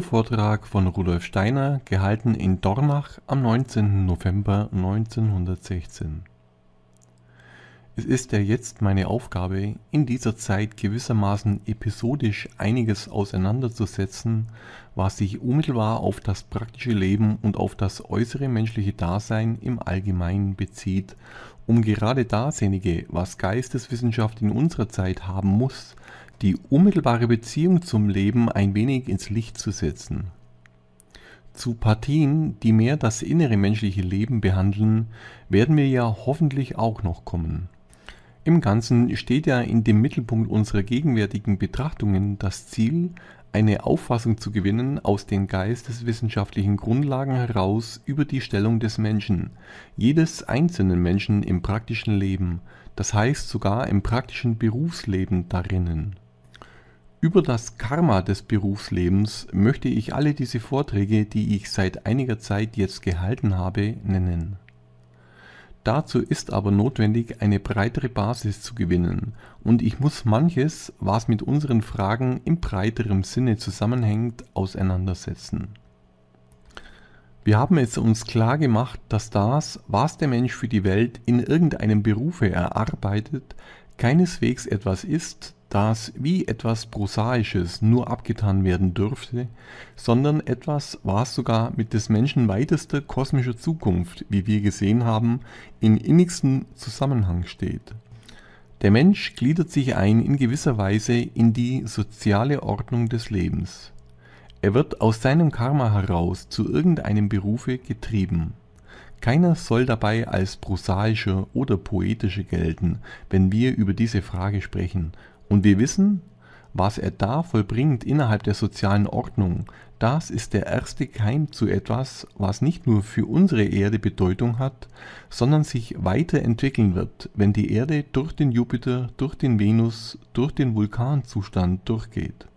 Vortrag von Rudolf Steiner, gehalten in Dornach am 19. November 1916. Es ist ja jetzt meine Aufgabe, in dieser Zeit gewissermaßen episodisch einiges auseinanderzusetzen, was sich unmittelbar auf das praktische Leben und auf das äußere menschliche Dasein im Allgemeinen bezieht, um gerade dasjenige, was Geisteswissenschaft in unserer Zeit haben muss, die unmittelbare Beziehung zum Leben ein wenig ins Licht zu setzen. Zu Partien, die mehr das innere menschliche Leben behandeln, werden wir ja hoffentlich auch noch kommen. Im Ganzen steht ja in dem Mittelpunkt unserer gegenwärtigen Betrachtungen das Ziel, eine Auffassung zu gewinnen aus den geisteswissenschaftlichen Grundlagen heraus über die Stellung des Menschen, jedes einzelnen Menschen im praktischen Leben, das heißt sogar im praktischen Berufsleben darinnen. Über das Karma des Berufslebens möchte ich alle diese Vorträge, die ich seit einiger Zeit jetzt gehalten habe, nennen. Dazu ist aber notwendig, eine breitere Basis zu gewinnen, und ich muss manches, was mit unseren Fragen im breiteren Sinne zusammenhängt, auseinandersetzen. Wir haben es uns klar gemacht, dass das, was der Mensch für die Welt in irgendeinem Berufe erarbeitet, keineswegs etwas ist, das wie etwas Prosaisches nur abgetan werden dürfte, sondern etwas, was sogar mit des Menschen weitester kosmischer Zukunft, wie wir gesehen haben, in innigsten Zusammenhang steht. Der Mensch gliedert sich ein in gewisser Weise in die soziale Ordnung des Lebens. Er wird aus seinem Karma heraus zu irgendeinem Berufe getrieben. Keiner soll dabei als prosaische oder poetische gelten, wenn wir über diese Frage sprechen. Und wir wissen, was er da vollbringt innerhalb der sozialen Ordnung, das ist der erste Keim zu etwas, was nicht nur für unsere Erde Bedeutung hat, sondern sich weiterentwickeln wird, wenn die Erde durch den Jupiter, durch den Venus, durch den Vulkanzustand durchgeht.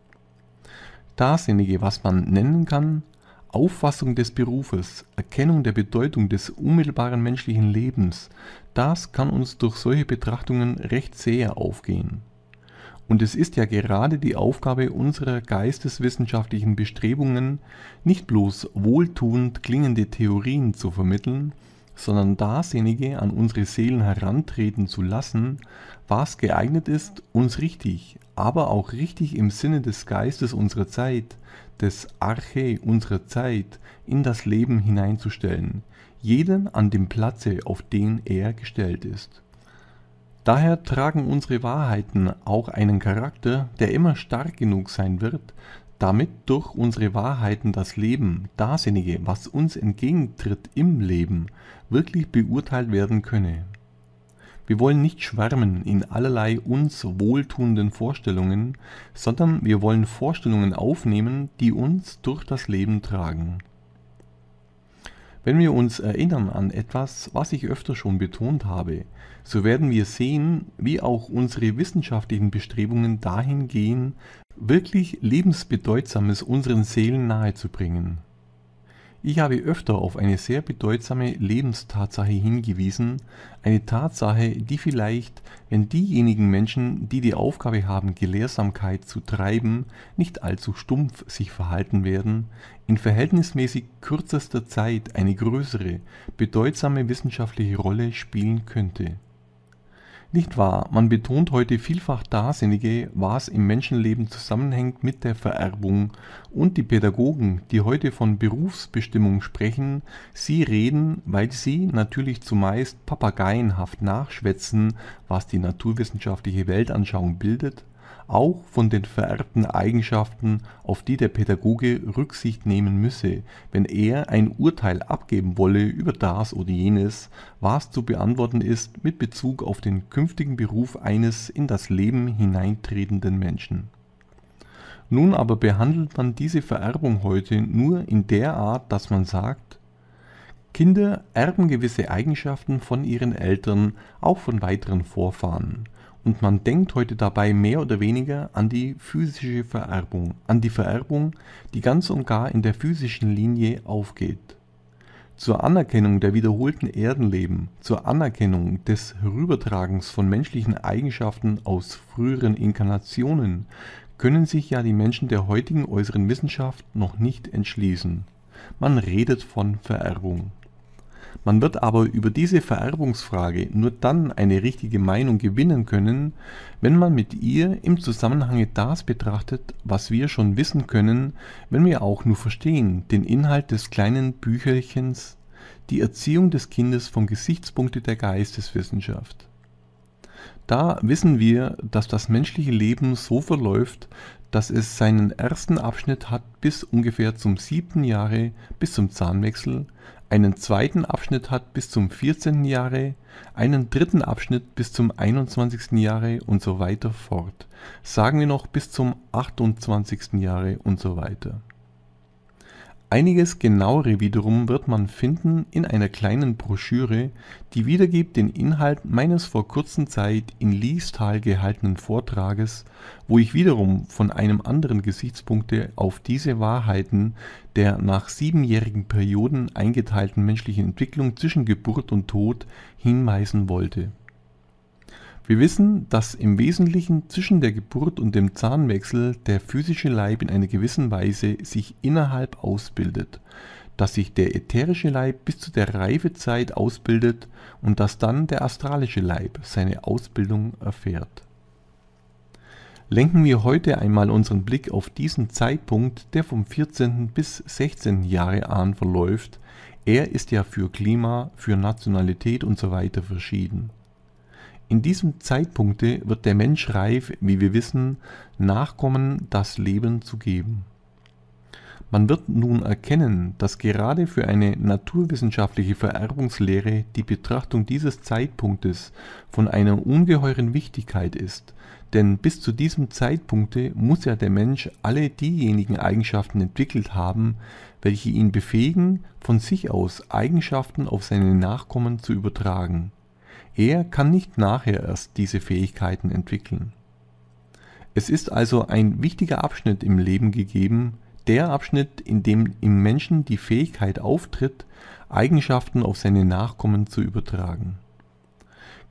Dasjenige, was man nennen kann, Auffassung des Berufes, Erkennung der Bedeutung des unmittelbaren menschlichen Lebens, das kann uns durch solche Betrachtungen recht sehr aufgehen. Und es ist ja gerade die Aufgabe unserer geisteswissenschaftlichen Bestrebungen, nicht bloß wohltuend klingende Theorien zu vermitteln, sondern dasjenige an unsere Seelen herantreten zu lassen, was geeignet ist, uns richtig, aber auch richtig im Sinne des Geistes unserer Zeit, des Arche unserer Zeit, in das Leben hineinzustellen, jeden an dem Platze, auf den er gestellt ist. Daher tragen unsere Wahrheiten auch einen Charakter, der immer stark genug sein wird, damit durch unsere Wahrheiten das Leben, Daseinige, was uns entgegentritt im Leben, wirklich beurteilt werden könne. Wir wollen nicht schwärmen in allerlei uns wohltuenden Vorstellungen, sondern wir wollen Vorstellungen aufnehmen, die uns durch das Leben tragen. Wenn wir uns erinnern an etwas, was ich öfter schon betont habe, so werden wir sehen, wie auch unsere wissenschaftlichen Bestrebungen dahin gehen, wirklich Lebensbedeutsames unseren Seelen nahezubringen. Ich habe öfter auf eine sehr bedeutsame Lebenstatsache hingewiesen, eine Tatsache, die vielleicht, wenn diejenigen Menschen, die die Aufgabe haben, Gelehrsamkeit zu treiben, nicht allzu stumpf sich verhalten werden, in verhältnismäßig kürzester Zeit eine größere, bedeutsame wissenschaftliche Rolle spielen könnte. Nicht wahr, man betont heute vielfach Dasjenige, was im Menschenleben zusammenhängt mit der Vererbung, und die Pädagogen, die heute von Berufsbestimmung sprechen, sie reden, weil sie natürlich zumeist papageienhaft nachschwätzen, was die naturwissenschaftliche Weltanschauung bildet auch von den vererbten Eigenschaften, auf die der Pädagoge Rücksicht nehmen müsse, wenn er ein Urteil abgeben wolle über das oder jenes, was zu beantworten ist mit Bezug auf den künftigen Beruf eines in das Leben hineintretenden Menschen. Nun aber behandelt man diese Vererbung heute nur in der Art, dass man sagt, Kinder erben gewisse Eigenschaften von ihren Eltern, auch von weiteren Vorfahren und man denkt heute dabei mehr oder weniger an die physische Vererbung, an die Vererbung, die ganz und gar in der physischen Linie aufgeht. Zur Anerkennung der wiederholten Erdenleben, zur Anerkennung des Rübertragens von menschlichen Eigenschaften aus früheren Inkarnationen können sich ja die Menschen der heutigen äußeren Wissenschaft noch nicht entschließen. Man redet von Vererbung. Man wird aber über diese Vererbungsfrage nur dann eine richtige Meinung gewinnen können, wenn man mit ihr im Zusammenhang das betrachtet, was wir schon wissen können, wenn wir auch nur verstehen, den Inhalt des kleinen Bücherchens, die Erziehung des Kindes vom Gesichtspunkte der Geisteswissenschaft. Da wissen wir, dass das menschliche Leben so verläuft, dass es seinen ersten Abschnitt hat bis ungefähr zum siebten Jahre, bis zum Zahnwechsel, einen zweiten Abschnitt hat bis zum 14. Jahre, einen dritten Abschnitt bis zum 21. Jahre und so weiter fort. Sagen wir noch bis zum 28. Jahre und so weiter Einiges Genauere wiederum wird man finden in einer kleinen Broschüre, die wiedergibt den Inhalt meines vor kurzer Zeit in Liestal gehaltenen Vortrages, wo ich wiederum von einem anderen Gesichtspunkte auf diese Wahrheiten der nach siebenjährigen Perioden eingeteilten menschlichen Entwicklung zwischen Geburt und Tod hinweisen wollte wir wissen, dass im Wesentlichen zwischen der Geburt und dem Zahnwechsel der physische Leib in einer gewissen Weise sich innerhalb ausbildet, dass sich der ätherische Leib bis zu der Reifezeit ausbildet und dass dann der astralische Leib seine Ausbildung erfährt. Lenken wir heute einmal unseren Blick auf diesen Zeitpunkt, der vom 14. bis 16. Jahre an verläuft. Er ist ja für Klima, für Nationalität usw. So verschieden. In diesem Zeitpunkt wird der Mensch reif, wie wir wissen, Nachkommen das Leben zu geben. Man wird nun erkennen, dass gerade für eine naturwissenschaftliche Vererbungslehre die Betrachtung dieses Zeitpunktes von einer ungeheuren Wichtigkeit ist, denn bis zu diesem Zeitpunkt muss ja der Mensch alle diejenigen Eigenschaften entwickelt haben, welche ihn befähigen, von sich aus Eigenschaften auf seine Nachkommen zu übertragen. Er kann nicht nachher erst diese Fähigkeiten entwickeln. Es ist also ein wichtiger Abschnitt im Leben gegeben, der Abschnitt, in dem im Menschen die Fähigkeit auftritt, Eigenschaften auf seine Nachkommen zu übertragen.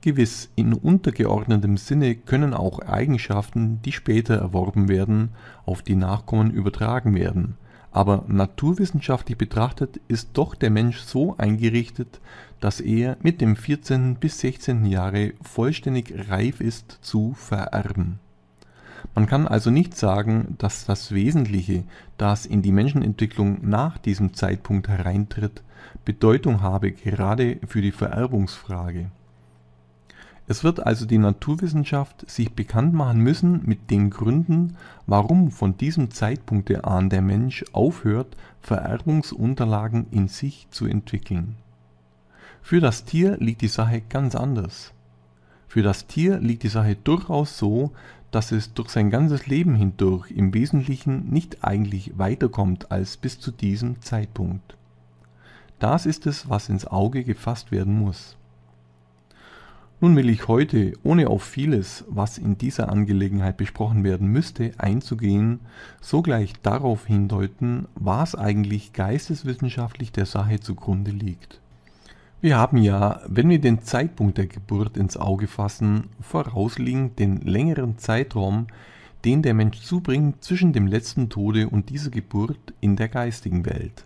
Gewiss, in untergeordnetem Sinne können auch Eigenschaften, die später erworben werden, auf die Nachkommen übertragen werden, aber naturwissenschaftlich betrachtet ist doch der Mensch so eingerichtet, dass er mit dem 14. bis 16. Jahre vollständig reif ist zu vererben. Man kann also nicht sagen, dass das Wesentliche, das in die Menschenentwicklung nach diesem Zeitpunkt hereintritt, Bedeutung habe gerade für die Vererbungsfrage. Es wird also die Naturwissenschaft sich bekannt machen müssen mit den Gründen, warum von diesem Zeitpunkt an der Mensch aufhört, Vererbungsunterlagen in sich zu entwickeln. Für das Tier liegt die Sache ganz anders. Für das Tier liegt die Sache durchaus so, dass es durch sein ganzes Leben hindurch im Wesentlichen nicht eigentlich weiterkommt als bis zu diesem Zeitpunkt. Das ist es, was ins Auge gefasst werden muss. Nun will ich heute, ohne auf vieles, was in dieser Angelegenheit besprochen werden müsste, einzugehen, sogleich darauf hindeuten, was eigentlich geisteswissenschaftlich der Sache zugrunde liegt. Wir haben ja, wenn wir den Zeitpunkt der Geburt ins Auge fassen, vorausliegend den längeren Zeitraum, den der Mensch zubringt zwischen dem letzten Tode und dieser Geburt in der geistigen Welt.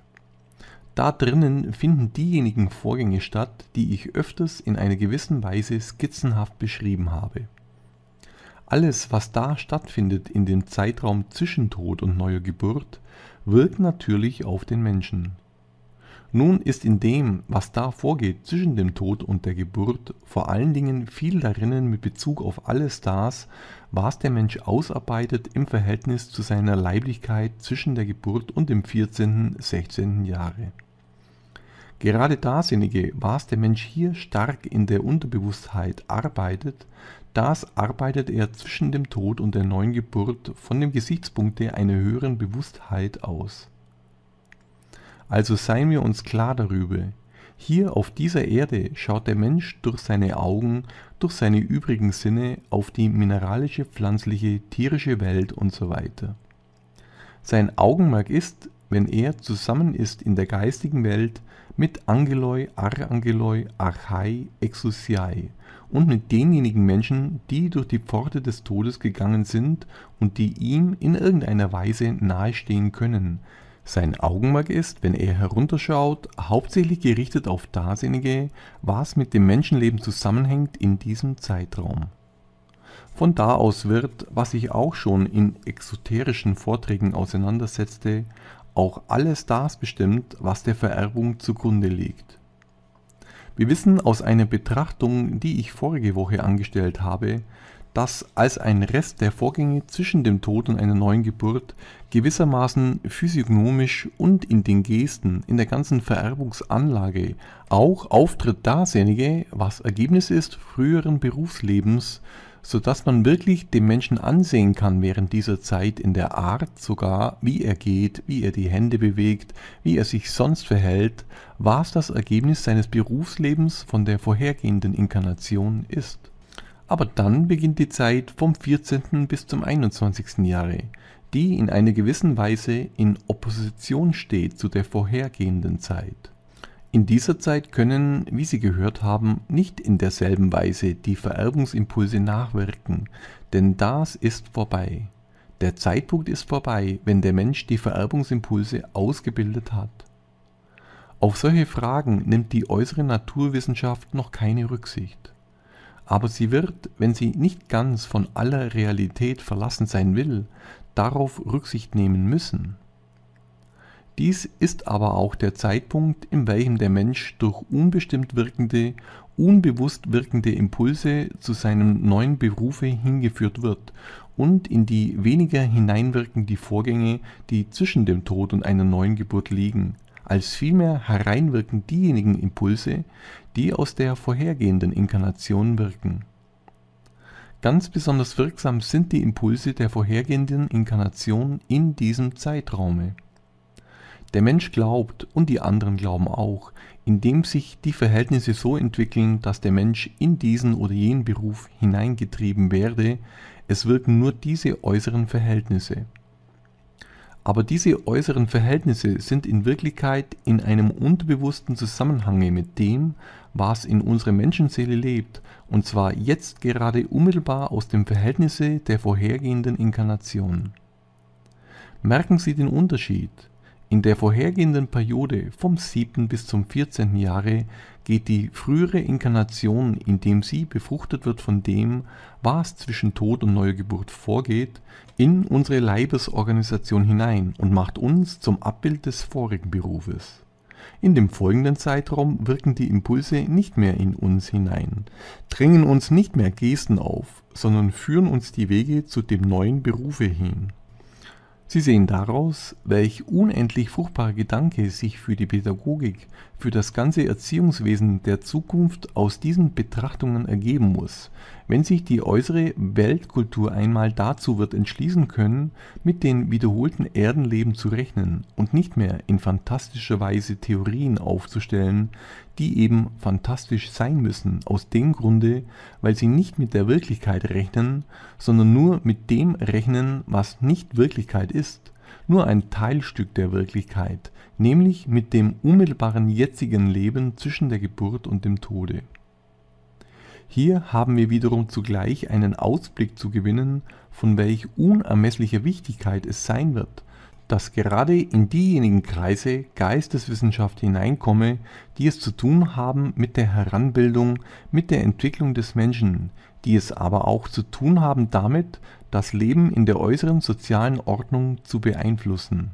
Da drinnen finden diejenigen Vorgänge statt, die ich öfters in einer gewissen Weise skizzenhaft beschrieben habe. Alles, was da stattfindet in dem Zeitraum zwischen Tod und neuer Geburt, wirkt natürlich auf den Menschen. Nun ist in dem, was da vorgeht zwischen dem Tod und der Geburt, vor allen Dingen viel darinnen mit Bezug auf alles das, was der Mensch ausarbeitet im Verhältnis zu seiner Leiblichkeit zwischen der Geburt und dem 14., 16. Jahre. Gerade derjenige, was der Mensch hier stark in der Unterbewusstheit arbeitet, das arbeitet er zwischen dem Tod und der neuen Geburt von dem Gesichtspunkte einer höheren Bewusstheit aus. Also seien wir uns klar darüber, hier auf dieser Erde schaut der Mensch durch seine Augen, durch seine übrigen Sinne auf die mineralische, pflanzliche, tierische Welt und so weiter. Sein Augenmerk ist, wenn er zusammen ist in der geistigen Welt, mit Angeloi, Arangeloi, Archai, Exusiai und mit denjenigen Menschen, die durch die Pforte des Todes gegangen sind und die ihm in irgendeiner Weise nahestehen können. Sein Augenmerk ist, wenn er herunterschaut, hauptsächlich gerichtet auf dasjenige, was mit dem Menschenleben zusammenhängt in diesem Zeitraum. Von da aus wird, was ich auch schon in exoterischen Vorträgen auseinandersetzte, auch alles das bestimmt, was der Vererbung zugrunde liegt. Wir wissen aus einer Betrachtung, die ich vorige Woche angestellt habe, dass als ein Rest der Vorgänge zwischen dem Tod und einer neuen Geburt gewissermaßen physiognomisch und in den Gesten, in der ganzen Vererbungsanlage auch auftritt dasjenige, was Ergebnis ist früheren Berufslebens sodass man wirklich dem Menschen ansehen kann während dieser Zeit in der Art sogar, wie er geht, wie er die Hände bewegt, wie er sich sonst verhält, was das Ergebnis seines Berufslebens von der vorhergehenden Inkarnation ist. Aber dann beginnt die Zeit vom 14. bis zum 21. Jahre, die in einer gewissen Weise in Opposition steht zu der vorhergehenden Zeit. In dieser Zeit können, wie Sie gehört haben, nicht in derselben Weise die Vererbungsimpulse nachwirken, denn das ist vorbei. Der Zeitpunkt ist vorbei, wenn der Mensch die Vererbungsimpulse ausgebildet hat. Auf solche Fragen nimmt die äußere Naturwissenschaft noch keine Rücksicht. Aber sie wird, wenn sie nicht ganz von aller Realität verlassen sein will, darauf Rücksicht nehmen müssen. Dies ist aber auch der Zeitpunkt, in welchem der Mensch durch unbestimmt wirkende, unbewusst wirkende Impulse zu seinem neuen Berufe hingeführt wird und in die weniger hineinwirken die Vorgänge, die zwischen dem Tod und einer neuen Geburt liegen, als vielmehr hereinwirken diejenigen Impulse, die aus der vorhergehenden Inkarnation wirken. Ganz besonders wirksam sind die Impulse der vorhergehenden Inkarnation in diesem Zeitraume. Der Mensch glaubt und die anderen glauben auch, indem sich die Verhältnisse so entwickeln, dass der Mensch in diesen oder jenen Beruf hineingetrieben werde, es wirken nur diese äußeren Verhältnisse. Aber diese äußeren Verhältnisse sind in Wirklichkeit in einem unterbewussten Zusammenhange mit dem, was in unserer Menschenseele lebt, und zwar jetzt gerade unmittelbar aus dem Verhältnisse der vorhergehenden Inkarnation. Merken Sie den Unterschied. In der vorhergehenden Periode vom 7. bis zum 14. Jahre geht die frühere Inkarnation, indem sie befruchtet wird von dem, was zwischen Tod und neuer Geburt vorgeht, in unsere Leibesorganisation hinein und macht uns zum Abbild des vorigen Berufes. In dem folgenden Zeitraum wirken die Impulse nicht mehr in uns hinein, drängen uns nicht mehr Gesten auf, sondern führen uns die Wege zu dem neuen Berufe hin. Sie sehen daraus, welch unendlich fruchtbarer Gedanke sich für die Pädagogik für das ganze Erziehungswesen der Zukunft aus diesen Betrachtungen ergeben muss, wenn sich die äußere Weltkultur einmal dazu wird entschließen können, mit den wiederholten Erdenleben zu rechnen und nicht mehr in fantastischer Weise Theorien aufzustellen, die eben fantastisch sein müssen, aus dem Grunde, weil sie nicht mit der Wirklichkeit rechnen, sondern nur mit dem rechnen, was nicht Wirklichkeit ist, nur ein Teilstück der Wirklichkeit, nämlich mit dem unmittelbaren jetzigen Leben zwischen der Geburt und dem Tode. Hier haben wir wiederum zugleich einen Ausblick zu gewinnen, von welch unermesslicher Wichtigkeit es sein wird, dass gerade in diejenigen Kreise Geisteswissenschaft hineinkomme, die es zu tun haben mit der Heranbildung, mit der Entwicklung des Menschen, die es aber auch zu tun haben damit, das Leben in der äußeren sozialen Ordnung zu beeinflussen.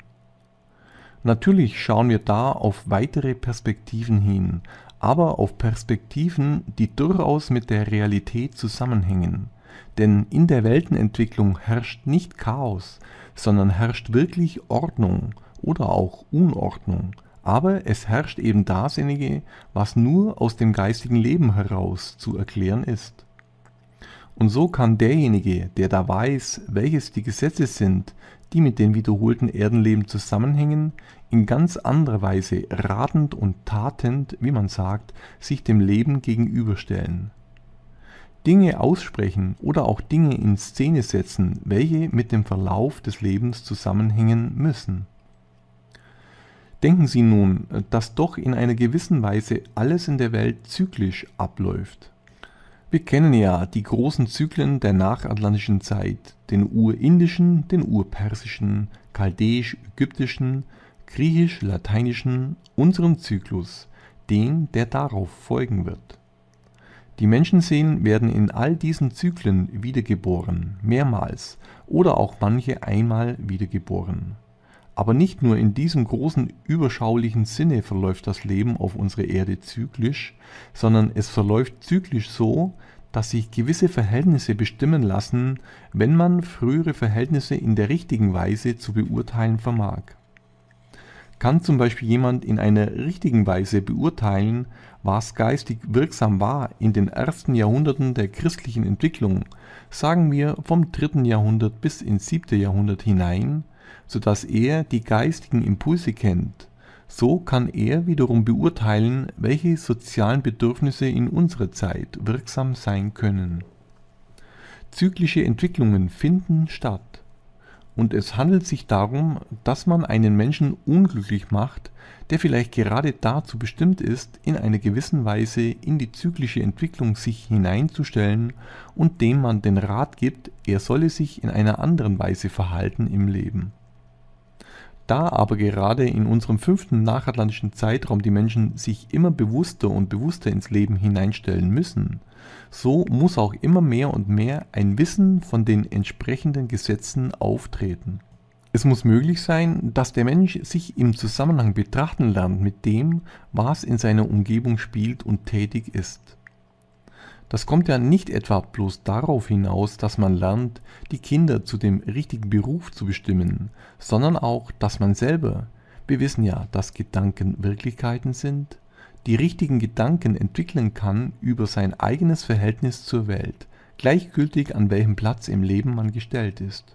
Natürlich schauen wir da auf weitere Perspektiven hin, aber auf Perspektiven, die durchaus mit der Realität zusammenhängen. Denn in der Weltenentwicklung herrscht nicht Chaos, sondern herrscht wirklich Ordnung oder auch Unordnung. Aber es herrscht eben dasjenige, was nur aus dem geistigen Leben heraus zu erklären ist. Und so kann derjenige, der da weiß, welches die Gesetze sind, die mit den wiederholten Erdenleben zusammenhängen, in ganz anderer Weise ratend und tatend, wie man sagt, sich dem Leben gegenüberstellen. Dinge aussprechen oder auch Dinge in Szene setzen, welche mit dem Verlauf des Lebens zusammenhängen müssen. Denken Sie nun, dass doch in einer gewissen Weise alles in der Welt zyklisch abläuft. Wir kennen ja die großen Zyklen der nachatlantischen Zeit, den urindischen, den urpersischen, chaldäisch-ägyptischen, griechisch-lateinischen, unseren Zyklus, den, der darauf folgen wird. Die Menschenseelen werden in all diesen Zyklen wiedergeboren, mehrmals oder auch manche einmal wiedergeboren aber nicht nur in diesem großen überschaulichen Sinne verläuft das Leben auf unserer Erde zyklisch, sondern es verläuft zyklisch so, dass sich gewisse Verhältnisse bestimmen lassen, wenn man frühere Verhältnisse in der richtigen Weise zu beurteilen vermag. Kann zum Beispiel jemand in einer richtigen Weise beurteilen, was geistig wirksam war in den ersten Jahrhunderten der christlichen Entwicklung, sagen wir vom dritten Jahrhundert bis ins siebte Jahrhundert hinein, so dass er die geistigen Impulse kennt. So kann er wiederum beurteilen, welche sozialen Bedürfnisse in unserer Zeit wirksam sein können. Zyklische Entwicklungen finden statt. Und es handelt sich darum, dass man einen Menschen unglücklich macht, der vielleicht gerade dazu bestimmt ist, in einer gewissen Weise in die zyklische Entwicklung sich hineinzustellen und dem man den Rat gibt, er solle sich in einer anderen Weise verhalten im Leben. Da aber gerade in unserem fünften nachatlantischen Zeitraum die Menschen sich immer bewusster und bewusster ins Leben hineinstellen müssen, so muss auch immer mehr und mehr ein Wissen von den entsprechenden Gesetzen auftreten. Es muss möglich sein, dass der Mensch sich im Zusammenhang betrachten lernt mit dem, was in seiner Umgebung spielt und tätig ist. Das kommt ja nicht etwa bloß darauf hinaus, dass man lernt, die Kinder zu dem richtigen Beruf zu bestimmen, sondern auch, dass man selber, wir wissen ja, dass Gedanken Wirklichkeiten sind, die richtigen Gedanken entwickeln kann über sein eigenes Verhältnis zur Welt, gleichgültig an welchem Platz im Leben man gestellt ist.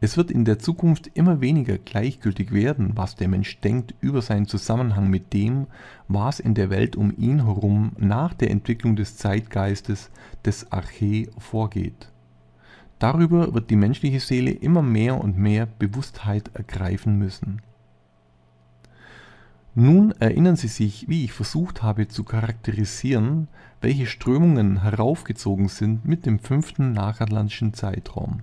Es wird in der Zukunft immer weniger gleichgültig werden, was der Mensch denkt über seinen Zusammenhang mit dem, was in der Welt um ihn herum nach der Entwicklung des Zeitgeistes des Arche vorgeht. Darüber wird die menschliche Seele immer mehr und mehr Bewusstheit ergreifen müssen. Nun erinnern Sie sich, wie ich versucht habe zu charakterisieren, welche Strömungen heraufgezogen sind mit dem fünften nachatlantischen Zeitraum.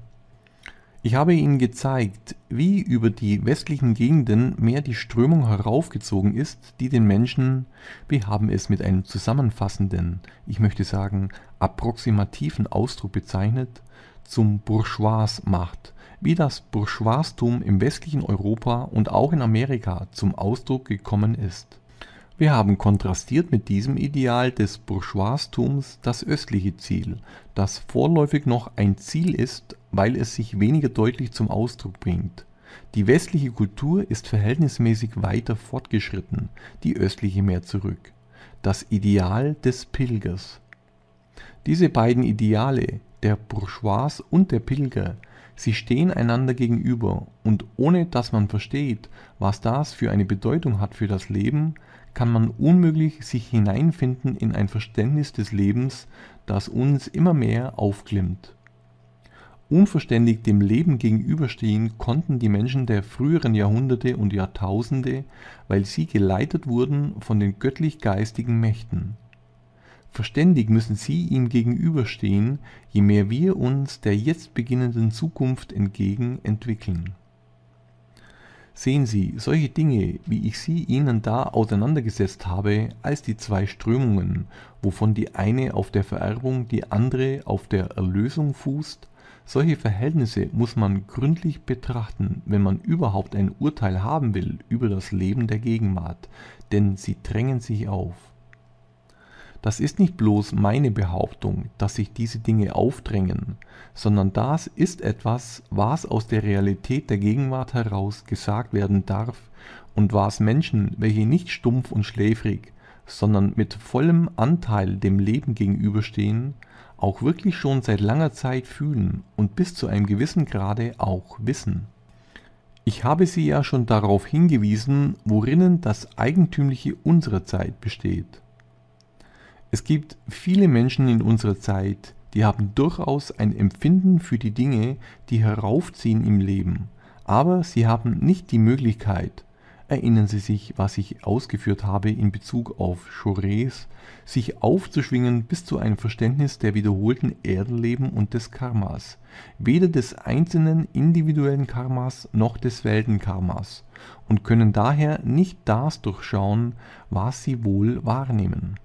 Ich habe Ihnen gezeigt, wie über die westlichen Gegenden mehr die Strömung heraufgezogen ist, die den Menschen, wir haben es mit einem zusammenfassenden, ich möchte sagen approximativen Ausdruck bezeichnet, zum Bourgeois macht, wie das Bourgeoistum im westlichen Europa und auch in Amerika zum Ausdruck gekommen ist. Wir haben kontrastiert mit diesem Ideal des Bourgeoistums das östliche Ziel, das vorläufig noch ein Ziel ist, weil es sich weniger deutlich zum Ausdruck bringt. Die westliche Kultur ist verhältnismäßig weiter fortgeschritten, die östliche mehr zurück. Das Ideal des Pilgers. Diese beiden Ideale, der Bourgeois und der Pilger, sie stehen einander gegenüber und ohne dass man versteht, was das für eine Bedeutung hat für das Leben, kann man unmöglich sich hineinfinden in ein Verständnis des Lebens, das uns immer mehr aufklimmt. Unverständigt dem Leben gegenüberstehen konnten die Menschen der früheren Jahrhunderte und Jahrtausende, weil sie geleitet wurden von den göttlich-geistigen Mächten. Verständig müssen sie ihm gegenüberstehen, je mehr wir uns der jetzt beginnenden Zukunft entgegen entwickeln. Sehen Sie solche Dinge, wie ich sie Ihnen da auseinandergesetzt habe, als die zwei Strömungen, wovon die eine auf der Vererbung, die andere auf der Erlösung fußt solche Verhältnisse muss man gründlich betrachten, wenn man überhaupt ein Urteil haben will über das Leben der Gegenwart, denn sie drängen sich auf. Das ist nicht bloß meine Behauptung, dass sich diese Dinge aufdrängen, sondern das ist etwas, was aus der Realität der Gegenwart heraus gesagt werden darf und was Menschen, welche nicht stumpf und schläfrig, sondern mit vollem Anteil dem Leben gegenüberstehen, auch wirklich schon seit langer Zeit fühlen und bis zu einem gewissen Grade auch wissen. Ich habe Sie ja schon darauf hingewiesen, worinnen das Eigentümliche unserer Zeit besteht. Es gibt viele Menschen in unserer Zeit, die haben durchaus ein Empfinden für die Dinge, die heraufziehen im Leben, aber sie haben nicht die Möglichkeit, erinnern Sie sich, was ich ausgeführt habe in Bezug auf Chores, sich aufzuschwingen bis zu einem Verständnis der wiederholten Erdenleben und des Karmas, weder des einzelnen individuellen Karmas noch des Weltenkarmas, und können daher nicht das durchschauen, was sie wohl wahrnehmen.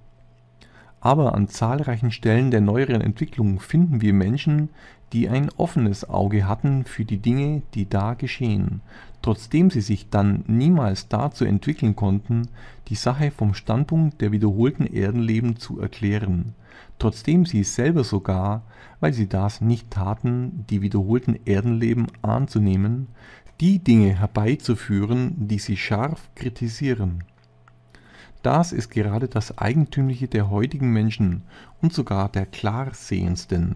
Aber an zahlreichen Stellen der neueren Entwicklung finden wir Menschen, die ein offenes Auge hatten für die Dinge, die da geschehen, trotzdem sie sich dann niemals dazu entwickeln konnten, die Sache vom Standpunkt der wiederholten Erdenleben zu erklären, trotzdem sie selber sogar, weil sie das nicht taten, die wiederholten Erdenleben anzunehmen, die Dinge herbeizuführen, die sie scharf kritisieren. Das ist gerade das Eigentümliche der heutigen Menschen und sogar der klarsehendsten.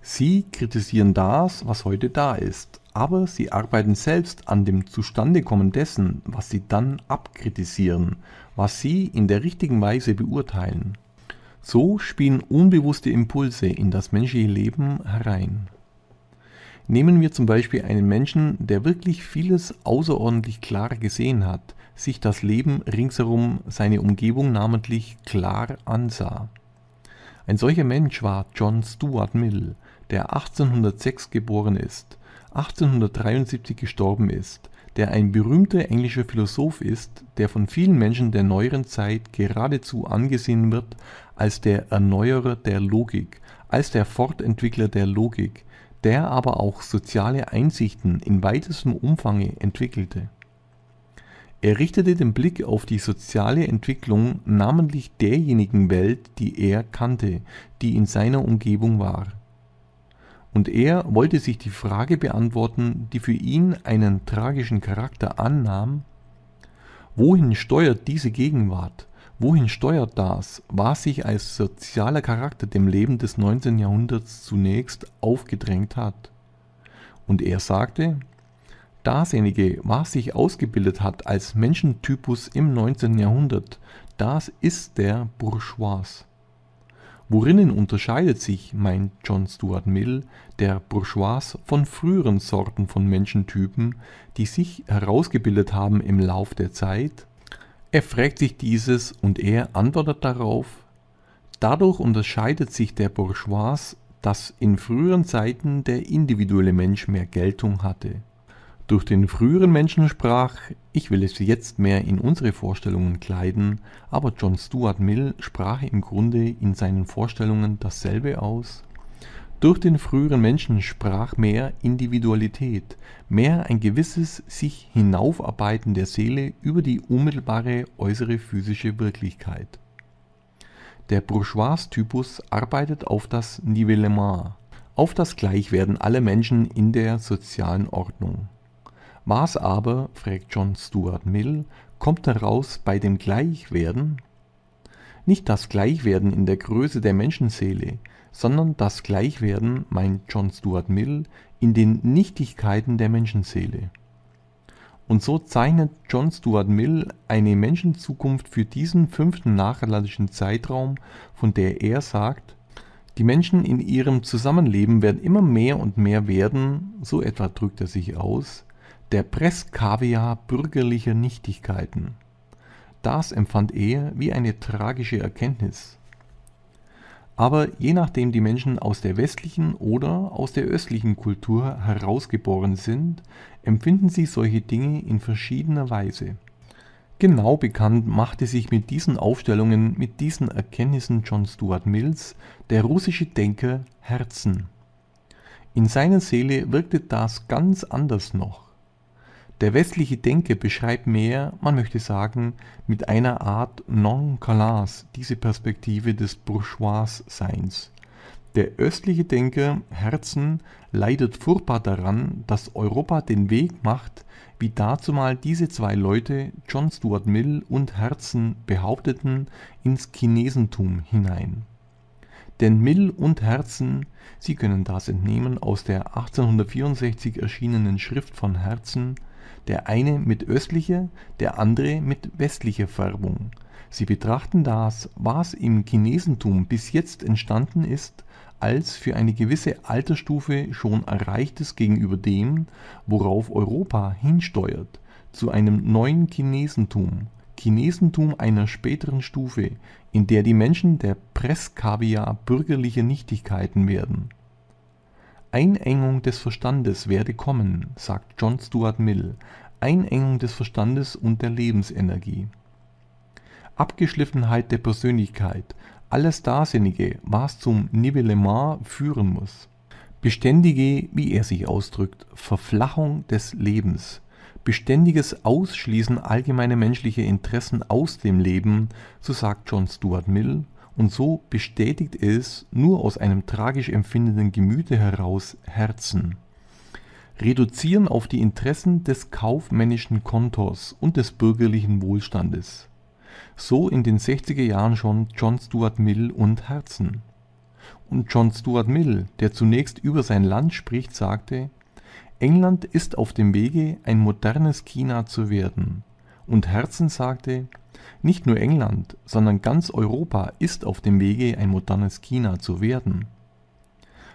Sie kritisieren das, was heute da ist, aber sie arbeiten selbst an dem Zustandekommen dessen, was sie dann abkritisieren, was sie in der richtigen Weise beurteilen. So spielen unbewusste Impulse in das menschliche Leben herein. Nehmen wir zum Beispiel einen Menschen, der wirklich vieles außerordentlich klar gesehen hat, sich das Leben ringsherum, seine Umgebung namentlich klar ansah. Ein solcher Mensch war John Stuart Mill, der 1806 geboren ist 1873 gestorben ist, der ein berühmter englischer Philosoph ist, der von vielen Menschen der neueren Zeit geradezu angesehen wird als der Erneuerer der Logik, als der Fortentwickler der Logik, der aber auch soziale Einsichten in weitestem Umfange entwickelte. Er richtete den Blick auf die soziale Entwicklung namentlich derjenigen Welt, die er kannte, die in seiner Umgebung war und er wollte sich die Frage beantworten, die für ihn einen tragischen Charakter annahm, wohin steuert diese Gegenwart, wohin steuert das, was sich als sozialer Charakter dem Leben des 19. Jahrhunderts zunächst aufgedrängt hat. Und er sagte, dasjenige, was sich ausgebildet hat als Menschentypus im 19. Jahrhundert, das ist der Bourgeois. Worinnen unterscheidet sich, meint John Stuart Mill, der Bourgeois von früheren Sorten von Menschentypen, die sich herausgebildet haben im Lauf der Zeit? Er fragt sich dieses und er antwortet darauf, dadurch unterscheidet sich der Bourgeois, dass in früheren Zeiten der individuelle Mensch mehr Geltung hatte durch den früheren Menschen sprach, ich will es jetzt mehr in unsere Vorstellungen kleiden, aber John Stuart Mill sprach im Grunde in seinen Vorstellungen dasselbe aus. Durch den früheren Menschen sprach mehr Individualität, mehr ein gewisses sich hinaufarbeiten der Seele über die unmittelbare äußere physische Wirklichkeit. Der Bourgeois-Typus arbeitet auf das Nivellement, auf das Gleichwerden aller Menschen in der sozialen Ordnung. Was aber, fragt John Stuart Mill, kommt daraus bei dem Gleichwerden? Nicht das Gleichwerden in der Größe der Menschenseele, sondern das Gleichwerden, meint John Stuart Mill, in den Nichtigkeiten der Menschenseele. Und so zeichnet John Stuart Mill eine Menschenzukunft für diesen fünften nachatlantische Zeitraum, von der er sagt, die Menschen in ihrem Zusammenleben werden immer mehr und mehr werden, so etwa drückt er sich aus, der Presskaviar bürgerlicher Nichtigkeiten. Das empfand er wie eine tragische Erkenntnis. Aber je nachdem die Menschen aus der westlichen oder aus der östlichen Kultur herausgeboren sind, empfinden sie solche Dinge in verschiedener Weise. Genau bekannt machte sich mit diesen Aufstellungen, mit diesen Erkenntnissen John Stuart Mills, der russische Denker Herzen. In seiner Seele wirkte das ganz anders noch. Der westliche Denker beschreibt mehr, man möchte sagen, mit einer Art Non-Calas diese Perspektive des Bourgeois-Seins. Der östliche Denker Herzen leidet furchtbar daran, dass Europa den Weg macht, wie dazumal diese zwei Leute, John Stuart Mill und Herzen, behaupteten, ins Chinesentum hinein. Denn Mill und Herzen, Sie können das entnehmen aus der 1864 erschienenen Schrift von Herzen der eine mit östlicher, der andere mit westlicher Färbung. Sie betrachten das, was im Chinesentum bis jetzt entstanden ist, als für eine gewisse Altersstufe schon erreichtes gegenüber dem, worauf Europa hinsteuert, zu einem neuen Chinesentum, Chinesentum einer späteren Stufe, in der die Menschen der Presskaviar bürgerlicher Nichtigkeiten werden Einengung des Verstandes werde kommen, sagt John Stuart Mill, Einengung des Verstandes und der Lebensenergie. Abgeschliffenheit der Persönlichkeit, alles Daselige, was zum Nivellement führen muss. Beständige, wie er sich ausdrückt, Verflachung des Lebens, beständiges Ausschließen allgemeiner menschlicher Interessen aus dem Leben, so sagt John Stuart Mill, und so bestätigt es nur aus einem tragisch empfindenden Gemüte heraus Herzen. Reduzieren auf die Interessen des kaufmännischen Kontors und des bürgerlichen Wohlstandes. So in den 60er Jahren schon John Stuart Mill und Herzen. Und John Stuart Mill, der zunächst über sein Land spricht, sagte, England ist auf dem Wege, ein modernes China zu werden. Und Herzen sagte, nicht nur England, sondern ganz Europa ist auf dem Wege, ein modernes China zu werden.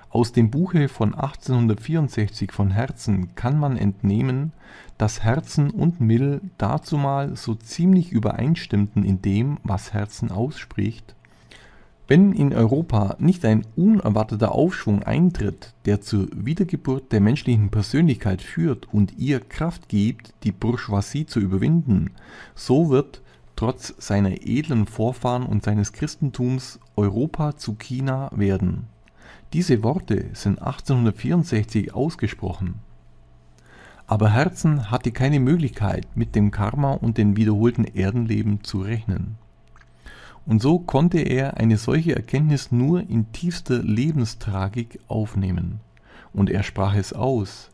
Aus dem Buche von 1864 von Herzen kann man entnehmen, dass Herzen und Mill dazumal so ziemlich übereinstimmten in dem, was Herzen ausspricht. Wenn in Europa nicht ein unerwarteter Aufschwung eintritt, der zur Wiedergeburt der menschlichen Persönlichkeit führt und ihr Kraft gibt, die Bourgeoisie zu überwinden, so wird trotz seiner edlen Vorfahren und seines Christentums Europa zu China werden. Diese Worte sind 1864 ausgesprochen. Aber Herzen hatte keine Möglichkeit, mit dem Karma und dem wiederholten Erdenleben zu rechnen. Und so konnte er eine solche Erkenntnis nur in tiefster Lebenstragik aufnehmen. Und er sprach es aus.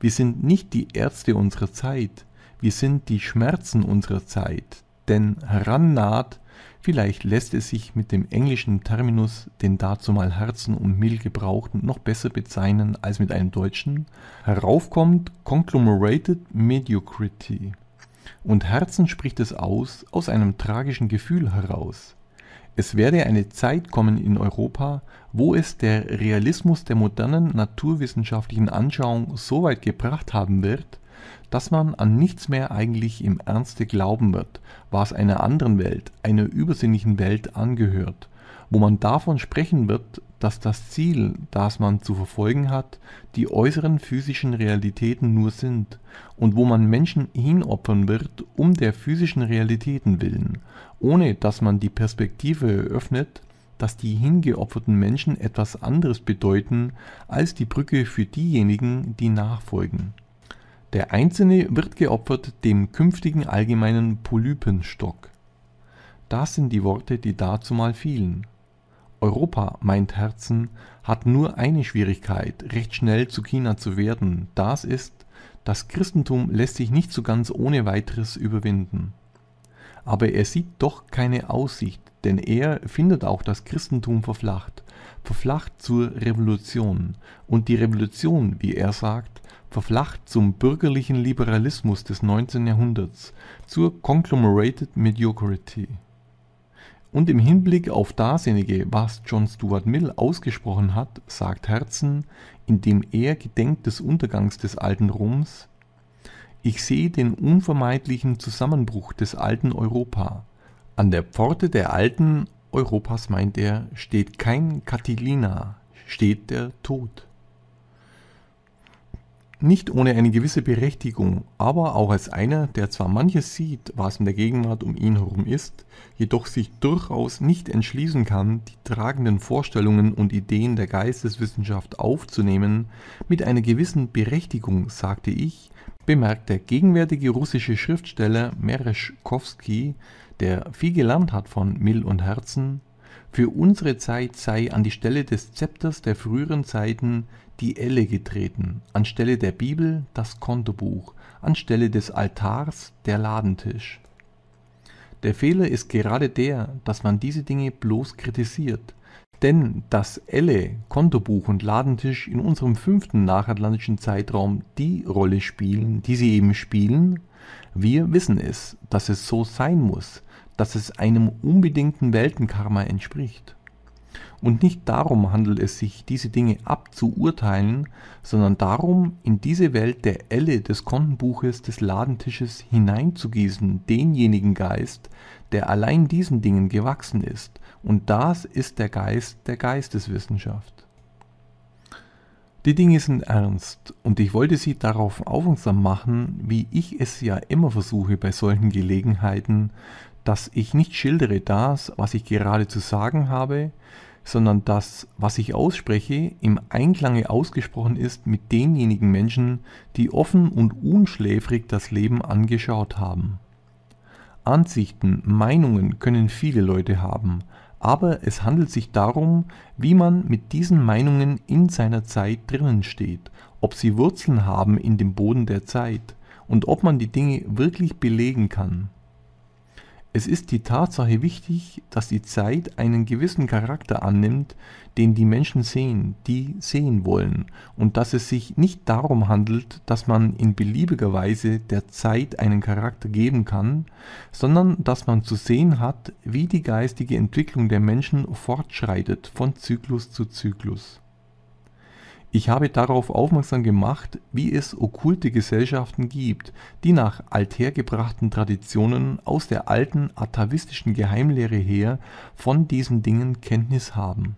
Wir sind nicht die Ärzte unserer Zeit, wir sind die Schmerzen unserer Zeit, denn herannaht, vielleicht lässt es sich mit dem englischen Terminus den dazumal Herzen und Mill gebrauchten noch besser bezeichnen als mit einem deutschen. Heraufkommt Conglomerated Mediocrity. Und Herzen spricht es aus, aus einem tragischen Gefühl heraus. Es werde eine Zeit kommen in Europa, wo es der Realismus der modernen naturwissenschaftlichen Anschauung so weit gebracht haben wird, dass man an nichts mehr eigentlich im Ernste glauben wird, was einer anderen Welt, einer übersinnlichen Welt angehört, wo man davon sprechen wird, dass das Ziel, das man zu verfolgen hat, die äußeren physischen Realitäten nur sind und wo man Menschen hinopfern wird um der physischen Realitäten willen, ohne dass man die Perspektive eröffnet, dass die hingeopferten Menschen etwas anderes bedeuten als die Brücke für diejenigen, die nachfolgen. Der Einzelne wird geopfert dem künftigen allgemeinen Polypenstock. Das sind die Worte, die dazumal fielen. Europa, meint Herzen, hat nur eine Schwierigkeit, recht schnell zu China zu werden. Das ist, das Christentum lässt sich nicht so ganz ohne weiteres überwinden. Aber er sieht doch keine Aussicht, denn er findet auch das Christentum verflacht, verflacht zur Revolution. Und die Revolution, wie er sagt, verflacht zum bürgerlichen Liberalismus des 19. Jahrhunderts, zur Conglomerated Mediocrity. Und im Hinblick auf dasjenige, was John Stuart Mill ausgesprochen hat, sagt Herzen, indem er gedenkt des Untergangs des alten Roms, ich sehe den unvermeidlichen Zusammenbruch des alten Europa. An der Pforte der alten Europas, meint er, steht kein Catilina, steht der Tod. Nicht ohne eine gewisse Berechtigung, aber auch als einer, der zwar manches sieht, was in der Gegenwart um ihn herum ist, jedoch sich durchaus nicht entschließen kann, die tragenden Vorstellungen und Ideen der Geisteswissenschaft aufzunehmen, mit einer gewissen Berechtigung, sagte ich, bemerkt der gegenwärtige russische Schriftsteller Mereschkowski, der viel gelernt hat von Mill und Herzen, für unsere Zeit sei an die Stelle des Zepters der früheren Zeiten die Elle getreten, anstelle der Bibel das Kontobuch, anstelle des Altars der Ladentisch. Der Fehler ist gerade der, dass man diese Dinge bloß kritisiert. Denn dass Elle, Kontobuch und Ladentisch in unserem fünften nachatlantischen Zeitraum die Rolle spielen, die sie eben spielen, wir wissen es, dass es so sein muss, dass es einem unbedingten Weltenkarma entspricht. Und nicht darum handelt es sich, diese Dinge abzuurteilen, sondern darum, in diese Welt der Elle des Kontenbuches des Ladentisches hineinzugießen denjenigen Geist, der allein diesen Dingen gewachsen ist. Und das ist der Geist der Geisteswissenschaft. Die Dinge sind ernst und ich wollte Sie darauf aufmerksam machen, wie ich es ja immer versuche bei solchen Gelegenheiten, dass ich nicht schildere das, was ich gerade zu sagen habe, sondern dass, was ich ausspreche, im Einklange ausgesprochen ist mit denjenigen Menschen, die offen und unschläfrig das Leben angeschaut haben. Ansichten, Meinungen können viele Leute haben, aber es handelt sich darum, wie man mit diesen Meinungen in seiner Zeit drinnen steht, ob sie Wurzeln haben in dem Boden der Zeit und ob man die Dinge wirklich belegen kann. Es ist die Tatsache wichtig, dass die Zeit einen gewissen Charakter annimmt, den die Menschen sehen, die sehen wollen, und dass es sich nicht darum handelt, dass man in beliebiger Weise der Zeit einen Charakter geben kann, sondern dass man zu sehen hat, wie die geistige Entwicklung der Menschen fortschreitet von Zyklus zu Zyklus. Ich habe darauf aufmerksam gemacht, wie es okkulte Gesellschaften gibt, die nach althergebrachten Traditionen aus der alten atavistischen Geheimlehre her von diesen Dingen Kenntnis haben.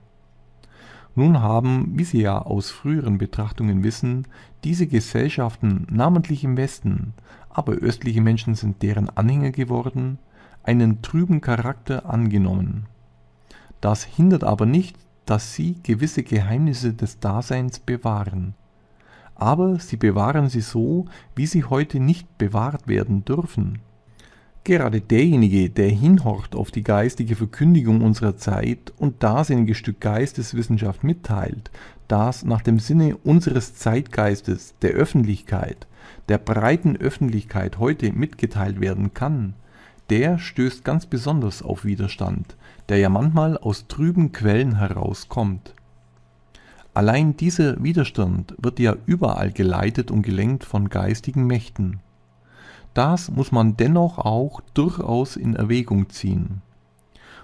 Nun haben, wie Sie ja aus früheren Betrachtungen wissen, diese Gesellschaften, namentlich im Westen, aber östliche Menschen sind deren Anhänger geworden, einen trüben Charakter angenommen. Das hindert aber nicht, dass sie gewisse Geheimnisse des Daseins bewahren. Aber sie bewahren sie so, wie sie heute nicht bewahrt werden dürfen. Gerade derjenige, der hinhorcht auf die geistige Verkündigung unserer Zeit und dasjenige Stück Geisteswissenschaft mitteilt, das nach dem Sinne unseres Zeitgeistes, der Öffentlichkeit, der breiten Öffentlichkeit heute mitgeteilt werden kann, der stößt ganz besonders auf Widerstand, der ja manchmal aus trüben Quellen herauskommt. Allein dieser Widerstand wird ja überall geleitet und gelenkt von geistigen Mächten. Das muss man dennoch auch durchaus in Erwägung ziehen.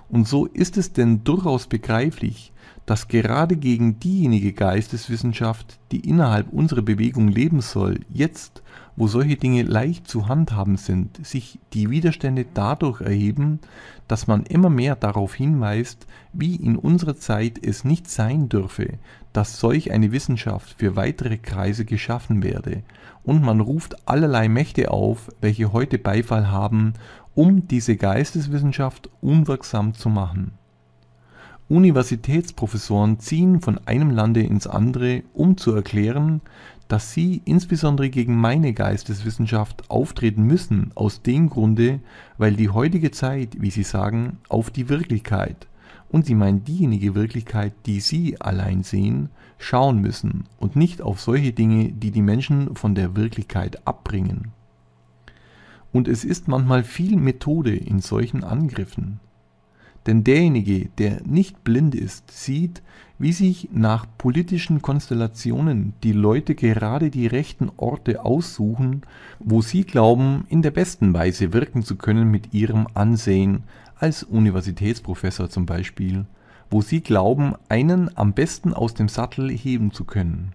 Und so ist es denn durchaus begreiflich, dass gerade gegen diejenige Geisteswissenschaft, die innerhalb unserer Bewegung leben soll, jetzt wo solche Dinge leicht zu handhaben sind, sich die Widerstände dadurch erheben, dass man immer mehr darauf hinweist, wie in unserer Zeit es nicht sein dürfe, dass solch eine Wissenschaft für weitere Kreise geschaffen werde, und man ruft allerlei Mächte auf, welche heute Beifall haben, um diese Geisteswissenschaft unwirksam zu machen. Universitätsprofessoren ziehen von einem Lande ins andere, um zu erklären, dass sie insbesondere gegen meine Geisteswissenschaft auftreten müssen, aus dem Grunde, weil die heutige Zeit, wie sie sagen, auf die Wirklichkeit, und sie meinen diejenige Wirklichkeit, die sie allein sehen, schauen müssen und nicht auf solche Dinge, die die Menschen von der Wirklichkeit abbringen. Und es ist manchmal viel Methode in solchen Angriffen. Denn derjenige, der nicht blind ist, sieht, wie sich nach politischen Konstellationen die Leute gerade die rechten Orte aussuchen, wo sie glauben, in der besten Weise wirken zu können mit ihrem Ansehen, als Universitätsprofessor zum Beispiel, wo sie glauben, einen am besten aus dem Sattel heben zu können.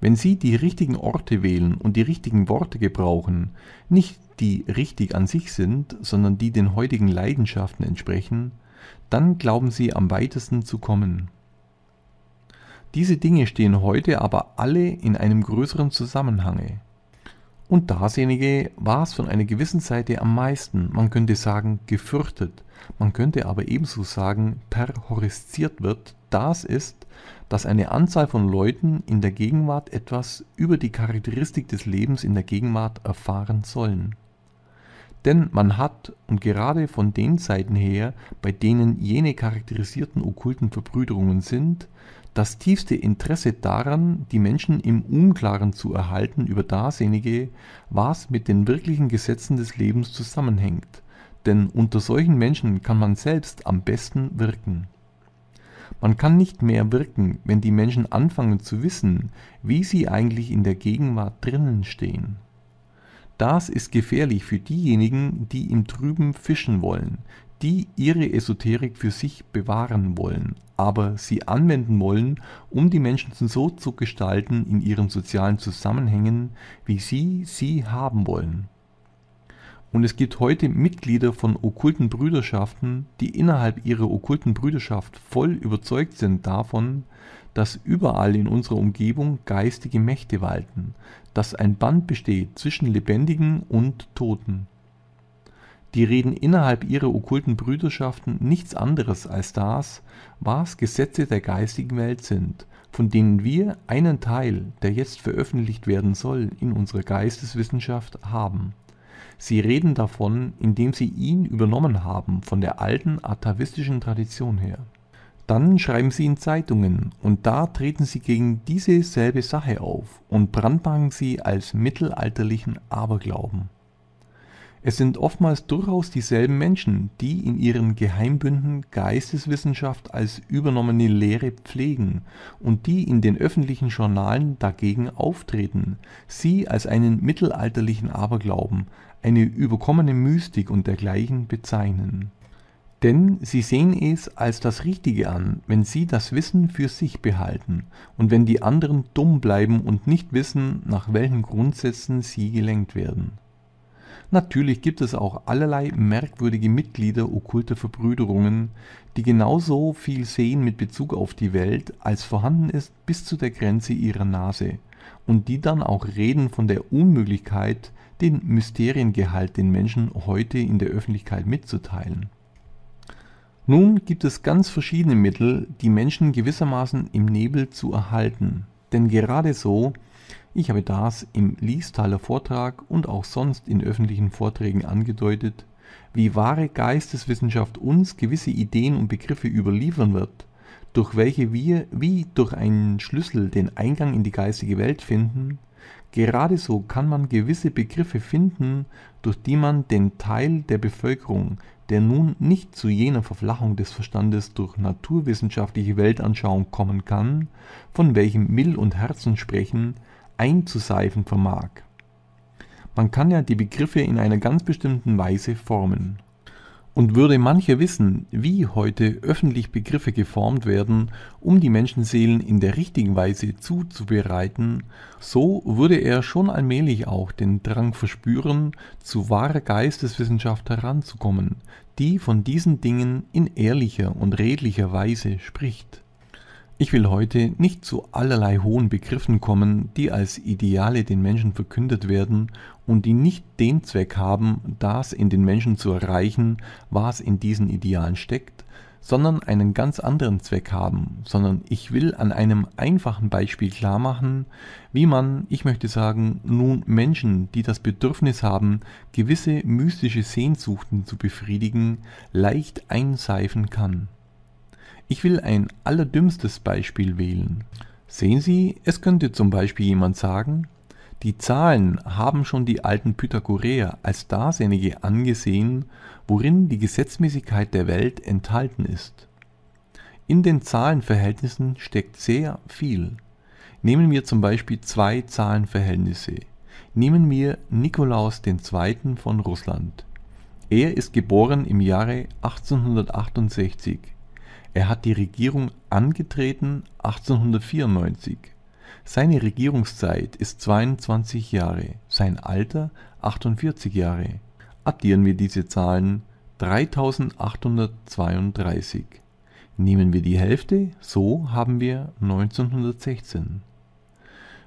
Wenn Sie die richtigen Orte wählen und die richtigen Worte gebrauchen, nicht die richtig an sich sind, sondern die den heutigen Leidenschaften entsprechen, dann glauben Sie am weitesten zu kommen. Diese Dinge stehen heute aber alle in einem größeren Zusammenhange. Und dasjenige, was von einer gewissen Seite am meisten, man könnte sagen, gefürchtet, man könnte aber ebenso sagen, terrorisiert wird, das ist, dass eine Anzahl von Leuten in der Gegenwart etwas über die Charakteristik des Lebens in der Gegenwart erfahren sollen. Denn man hat, und gerade von den Seiten her, bei denen jene charakterisierten okkulten Verbrüderungen sind, das tiefste Interesse daran, die Menschen im Unklaren zu erhalten über dasjenige, was mit den wirklichen Gesetzen des Lebens zusammenhängt, denn unter solchen Menschen kann man selbst am besten wirken. Man kann nicht mehr wirken, wenn die Menschen anfangen zu wissen, wie sie eigentlich in der Gegenwart drinnen stehen. Das ist gefährlich für diejenigen, die im Trüben fischen wollen, die ihre Esoterik für sich bewahren wollen, aber sie anwenden wollen, um die Menschen so zu gestalten in ihren sozialen Zusammenhängen, wie sie sie haben wollen. Und es gibt heute Mitglieder von okkulten Brüderschaften, die innerhalb ihrer okkulten Brüderschaft voll überzeugt sind davon, dass überall in unserer Umgebung geistige Mächte walten, dass ein Band besteht zwischen Lebendigen und Toten die reden innerhalb ihrer okkulten Brüderschaften nichts anderes als das, was Gesetze der geistigen Welt sind, von denen wir einen Teil, der jetzt veröffentlicht werden soll, in unserer Geisteswissenschaft haben. Sie reden davon, indem sie ihn übernommen haben von der alten atavistischen Tradition her. Dann schreiben sie in Zeitungen und da treten sie gegen diese selbe Sache auf und brandmarken sie als mittelalterlichen Aberglauben. Es sind oftmals durchaus dieselben Menschen, die in ihren Geheimbünden Geisteswissenschaft als übernommene Lehre pflegen und die in den öffentlichen Journalen dagegen auftreten, sie als einen mittelalterlichen Aberglauben, eine überkommene Mystik und dergleichen bezeichnen. Denn sie sehen es als das Richtige an, wenn sie das Wissen für sich behalten und wenn die anderen dumm bleiben und nicht wissen, nach welchen Grundsätzen sie gelenkt werden. Natürlich gibt es auch allerlei merkwürdige Mitglieder okkulter Verbrüderungen, die genauso viel sehen mit Bezug auf die Welt, als vorhanden ist bis zu der Grenze ihrer Nase, und die dann auch reden von der Unmöglichkeit, den Mysteriengehalt den Menschen heute in der Öffentlichkeit mitzuteilen. Nun gibt es ganz verschiedene Mittel, die Menschen gewissermaßen im Nebel zu erhalten, denn gerade so ich habe das im Liestaler Vortrag und auch sonst in öffentlichen Vorträgen angedeutet, wie wahre Geisteswissenschaft uns gewisse Ideen und Begriffe überliefern wird, durch welche wir wie durch einen Schlüssel den Eingang in die geistige Welt finden, gerade so kann man gewisse Begriffe finden, durch die man den Teil der Bevölkerung, der nun nicht zu jener Verflachung des Verstandes durch naturwissenschaftliche Weltanschauung kommen kann, von welchem Mill und Herzen sprechen, einzuseifen vermag. Man kann ja die Begriffe in einer ganz bestimmten Weise formen. Und würde mancher wissen, wie heute öffentlich Begriffe geformt werden, um die Menschenseelen in der richtigen Weise zuzubereiten, so würde er schon allmählich auch den Drang verspüren, zu wahrer Geisteswissenschaft heranzukommen, die von diesen Dingen in ehrlicher und redlicher Weise spricht. Ich will heute nicht zu allerlei hohen Begriffen kommen, die als Ideale den Menschen verkündet werden und die nicht den Zweck haben, das in den Menschen zu erreichen, was in diesen Idealen steckt, sondern einen ganz anderen Zweck haben, sondern ich will an einem einfachen Beispiel klar machen, wie man, ich möchte sagen, nun Menschen, die das Bedürfnis haben, gewisse mystische Sehnsuchten zu befriedigen, leicht einseifen kann. Ich will ein allerdümmstes Beispiel wählen. Sehen Sie, es könnte zum Beispiel jemand sagen, die Zahlen haben schon die alten Pythagoreer als dasjenige angesehen, worin die Gesetzmäßigkeit der Welt enthalten ist. In den Zahlenverhältnissen steckt sehr viel. Nehmen wir zum Beispiel zwei Zahlenverhältnisse. Nehmen wir Nikolaus II. von Russland. Er ist geboren im Jahre 1868. Er hat die Regierung angetreten 1894. Seine Regierungszeit ist 22 Jahre, sein Alter 48 Jahre. Addieren wir diese Zahlen 3832. Nehmen wir die Hälfte, so haben wir 1916.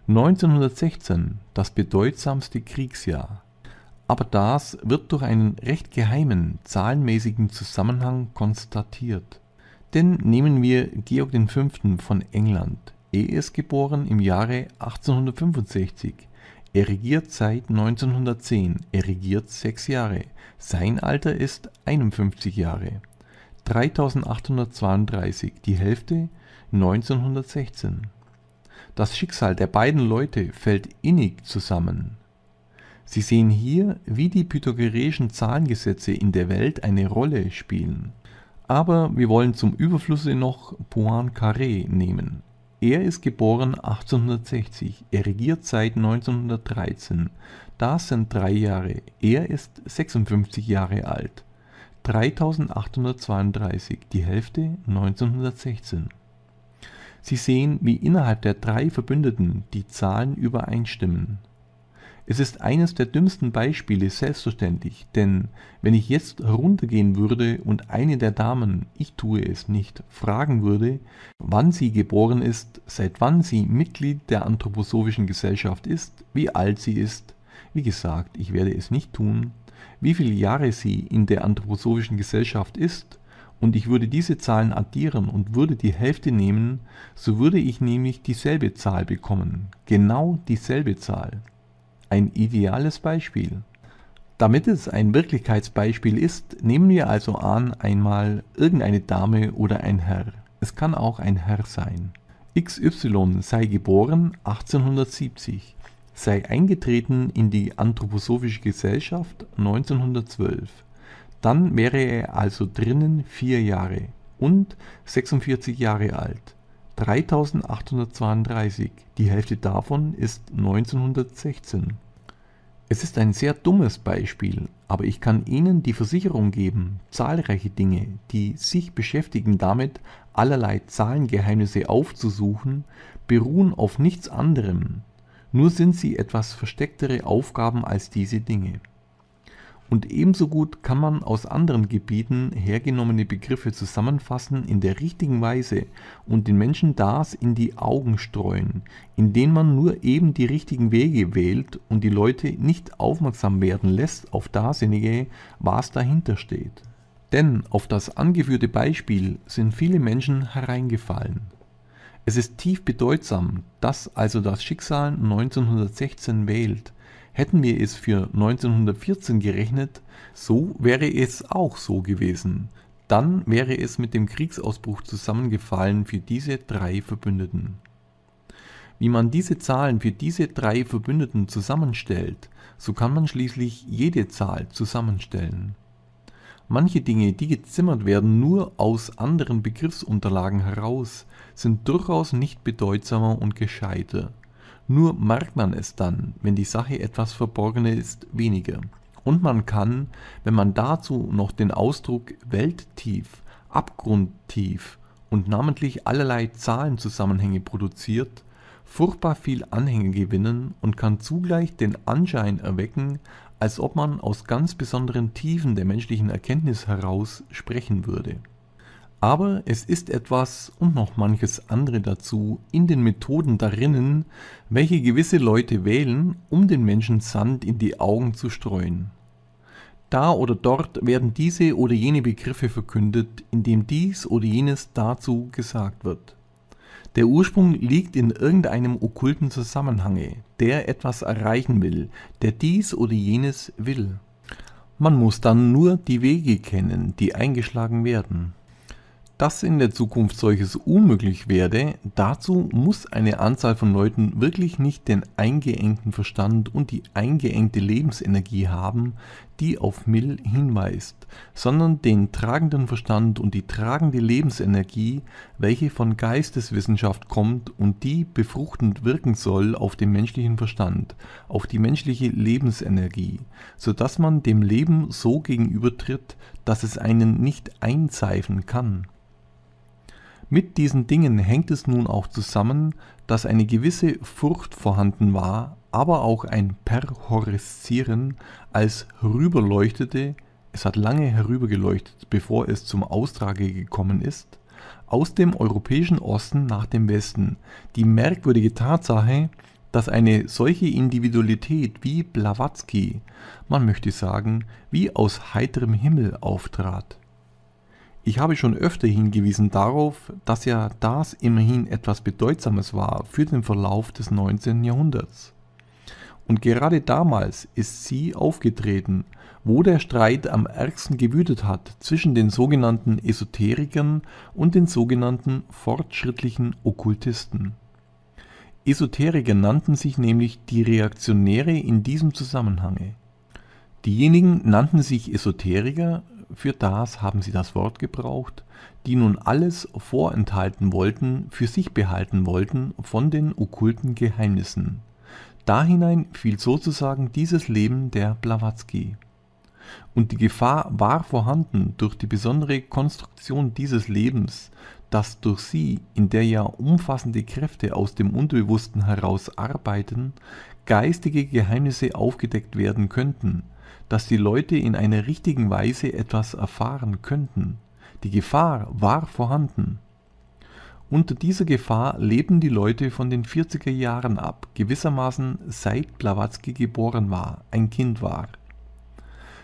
1916, das bedeutsamste Kriegsjahr. Aber das wird durch einen recht geheimen, zahlenmäßigen Zusammenhang konstatiert. Denn nehmen wir Georg V. von England. Er ist geboren im Jahre 1865. Er regiert seit 1910. Er regiert sechs Jahre. Sein Alter ist 51 Jahre. 3832, die Hälfte 1916. Das Schicksal der beiden Leute fällt innig zusammen. Sie sehen hier, wie die pythagoreischen Zahlengesetze in der Welt eine Rolle spielen aber wir wollen zum Überfluss noch Poincaré nehmen. Er ist geboren 1860, er regiert seit 1913. Das sind drei Jahre. Er ist 56 Jahre alt. 3832, die Hälfte 1916. Sie sehen, wie innerhalb der drei Verbündeten die Zahlen übereinstimmen. Es ist eines der dümmsten Beispiele, selbstverständlich, denn wenn ich jetzt heruntergehen würde und eine der Damen, ich tue es nicht, fragen würde, wann sie geboren ist, seit wann sie Mitglied der anthroposophischen Gesellschaft ist, wie alt sie ist, wie gesagt, ich werde es nicht tun, wie viele Jahre sie in der anthroposophischen Gesellschaft ist, und ich würde diese Zahlen addieren und würde die Hälfte nehmen, so würde ich nämlich dieselbe Zahl bekommen, genau dieselbe Zahl ein ideales Beispiel. Damit es ein Wirklichkeitsbeispiel ist, nehmen wir also an einmal irgendeine Dame oder ein Herr. Es kann auch ein Herr sein. XY sei geboren 1870, sei eingetreten in die Anthroposophische Gesellschaft 1912. Dann wäre er also drinnen vier Jahre und 46 Jahre alt. 3832, die Hälfte davon ist 1916. Es ist ein sehr dummes Beispiel, aber ich kann Ihnen die Versicherung geben, zahlreiche Dinge, die sich beschäftigen damit, allerlei Zahlengeheimnisse aufzusuchen, beruhen auf nichts anderem, nur sind sie etwas verstecktere Aufgaben als diese Dinge. Und ebenso gut kann man aus anderen Gebieten hergenommene Begriffe zusammenfassen in der richtigen Weise und den Menschen das in die Augen streuen, indem man nur eben die richtigen Wege wählt und die Leute nicht aufmerksam werden lässt auf dasjenige, was dahinter steht. Denn auf das angeführte Beispiel sind viele Menschen hereingefallen. Es ist tief bedeutsam, dass also das Schicksal 1916 wählt, Hätten wir es für 1914 gerechnet, so wäre es auch so gewesen. Dann wäre es mit dem Kriegsausbruch zusammengefallen für diese drei Verbündeten. Wie man diese Zahlen für diese drei Verbündeten zusammenstellt, so kann man schließlich jede Zahl zusammenstellen. Manche Dinge, die gezimmert werden, nur aus anderen Begriffsunterlagen heraus, sind durchaus nicht bedeutsamer und gescheiter. Nur merkt man es dann, wenn die Sache etwas verborgener ist, weniger. Und man kann, wenn man dazu noch den Ausdruck Welttief, Abgrundtief und namentlich allerlei Zahlenzusammenhänge produziert, furchtbar viel Anhänger gewinnen und kann zugleich den Anschein erwecken, als ob man aus ganz besonderen Tiefen der menschlichen Erkenntnis heraus sprechen würde aber es ist etwas und noch manches andere dazu in den Methoden darinnen, welche gewisse Leute wählen, um den Menschen Sand in die Augen zu streuen. Da oder dort werden diese oder jene Begriffe verkündet, indem dies oder jenes dazu gesagt wird. Der Ursprung liegt in irgendeinem okkulten Zusammenhange, der etwas erreichen will, der dies oder jenes will. Man muss dann nur die Wege kennen, die eingeschlagen werden dass in der Zukunft solches unmöglich werde, dazu muss eine Anzahl von Leuten wirklich nicht den eingeengten Verstand und die eingeengte Lebensenergie haben, die auf Mill hinweist, sondern den tragenden Verstand und die tragende Lebensenergie, welche von Geisteswissenschaft kommt und die befruchtend wirken soll auf den menschlichen Verstand, auf die menschliche Lebensenergie, so dass man dem Leben so gegenübertritt, dass es einen nicht einseifen kann. Mit diesen Dingen hängt es nun auch zusammen, dass eine gewisse Furcht vorhanden war, aber auch ein Perhorreszieren, als rüberleuchtete, es hat lange herübergeleuchtet, bevor es zum Austrage gekommen ist, aus dem europäischen Osten nach dem Westen. Die merkwürdige Tatsache, dass eine solche Individualität wie Blavatsky, man möchte sagen, wie aus heiterem Himmel auftrat. Ich habe schon öfter hingewiesen darauf, dass ja das immerhin etwas Bedeutsames war für den Verlauf des 19. Jahrhunderts. Und gerade damals ist sie aufgetreten, wo der Streit am ärgsten gewütet hat zwischen den sogenannten Esoterikern und den sogenannten fortschrittlichen Okkultisten. Esoteriker nannten sich nämlich die Reaktionäre in diesem Zusammenhang. Diejenigen nannten sich Esoteriker, für das haben sie das Wort gebraucht, die nun alles vorenthalten wollten, für sich behalten wollten von den okkulten Geheimnissen. Dahinein fiel sozusagen dieses Leben der Blavatsky. Und die Gefahr war vorhanden durch die besondere Konstruktion dieses Lebens, dass durch sie, in der ja umfassende Kräfte aus dem Unbewussten heraus arbeiten, geistige Geheimnisse aufgedeckt werden könnten, dass die Leute in einer richtigen Weise etwas erfahren könnten. Die Gefahr war vorhanden. Unter dieser Gefahr leben die Leute von den 40er Jahren ab, gewissermaßen seit Blavatsky geboren war, ein Kind war.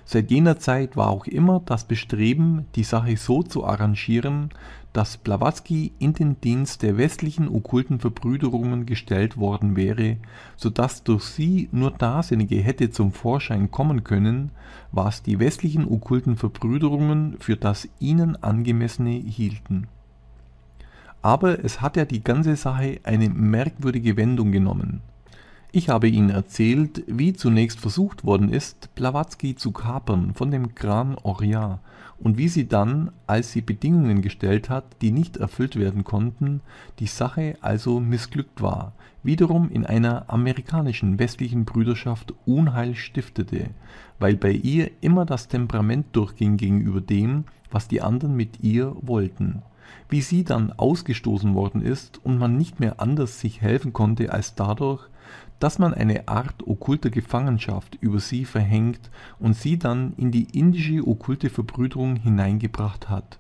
Seit jener Zeit war auch immer das Bestreben, die Sache so zu arrangieren, dass Blavatsky in den Dienst der westlichen okkulten Verbrüderungen gestellt worden wäre, so dass durch sie nur Dasjenige hätte zum Vorschein kommen können, was die westlichen okkulten Verbrüderungen für das ihnen angemessene hielten. Aber es hat ja die ganze Sache eine merkwürdige Wendung genommen. Ich habe Ihnen erzählt, wie zunächst versucht worden ist, Blavatsky zu kapern von dem Gran Orient, und wie sie dann, als sie Bedingungen gestellt hat, die nicht erfüllt werden konnten, die Sache also missglückt war, wiederum in einer amerikanischen westlichen Brüderschaft Unheil stiftete, weil bei ihr immer das Temperament durchging gegenüber dem, was die anderen mit ihr wollten. Wie sie dann ausgestoßen worden ist und man nicht mehr anders sich helfen konnte als dadurch, dass man eine Art okkulter Gefangenschaft über sie verhängt und sie dann in die indische okkulte Verbrüderung hineingebracht hat,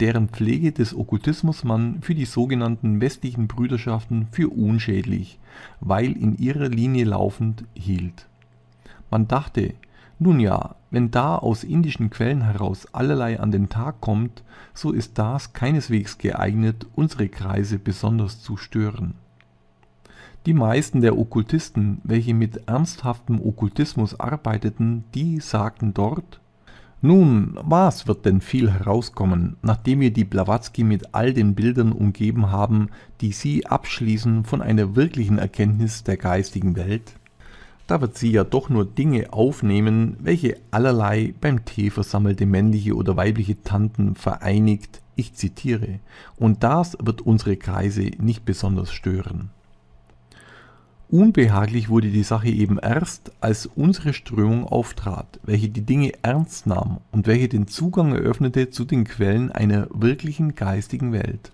deren Pflege des Okkultismus man für die sogenannten westlichen Brüderschaften für unschädlich, weil in ihrer Linie laufend, hielt. Man dachte, nun ja, wenn da aus indischen Quellen heraus allerlei an den Tag kommt, so ist das keineswegs geeignet, unsere Kreise besonders zu stören. Die meisten der Okkultisten, welche mit ernsthaftem Okkultismus arbeiteten, die sagten dort, nun, was wird denn viel herauskommen, nachdem wir die Blavatsky mit all den Bildern umgeben haben, die sie abschließen von einer wirklichen Erkenntnis der geistigen Welt? Da wird sie ja doch nur Dinge aufnehmen, welche allerlei beim Tee versammelte männliche oder weibliche Tanten vereinigt, ich zitiere, und das wird unsere Kreise nicht besonders stören. Unbehaglich wurde die Sache eben erst, als unsere Strömung auftrat, welche die Dinge ernst nahm und welche den Zugang eröffnete zu den Quellen einer wirklichen geistigen Welt.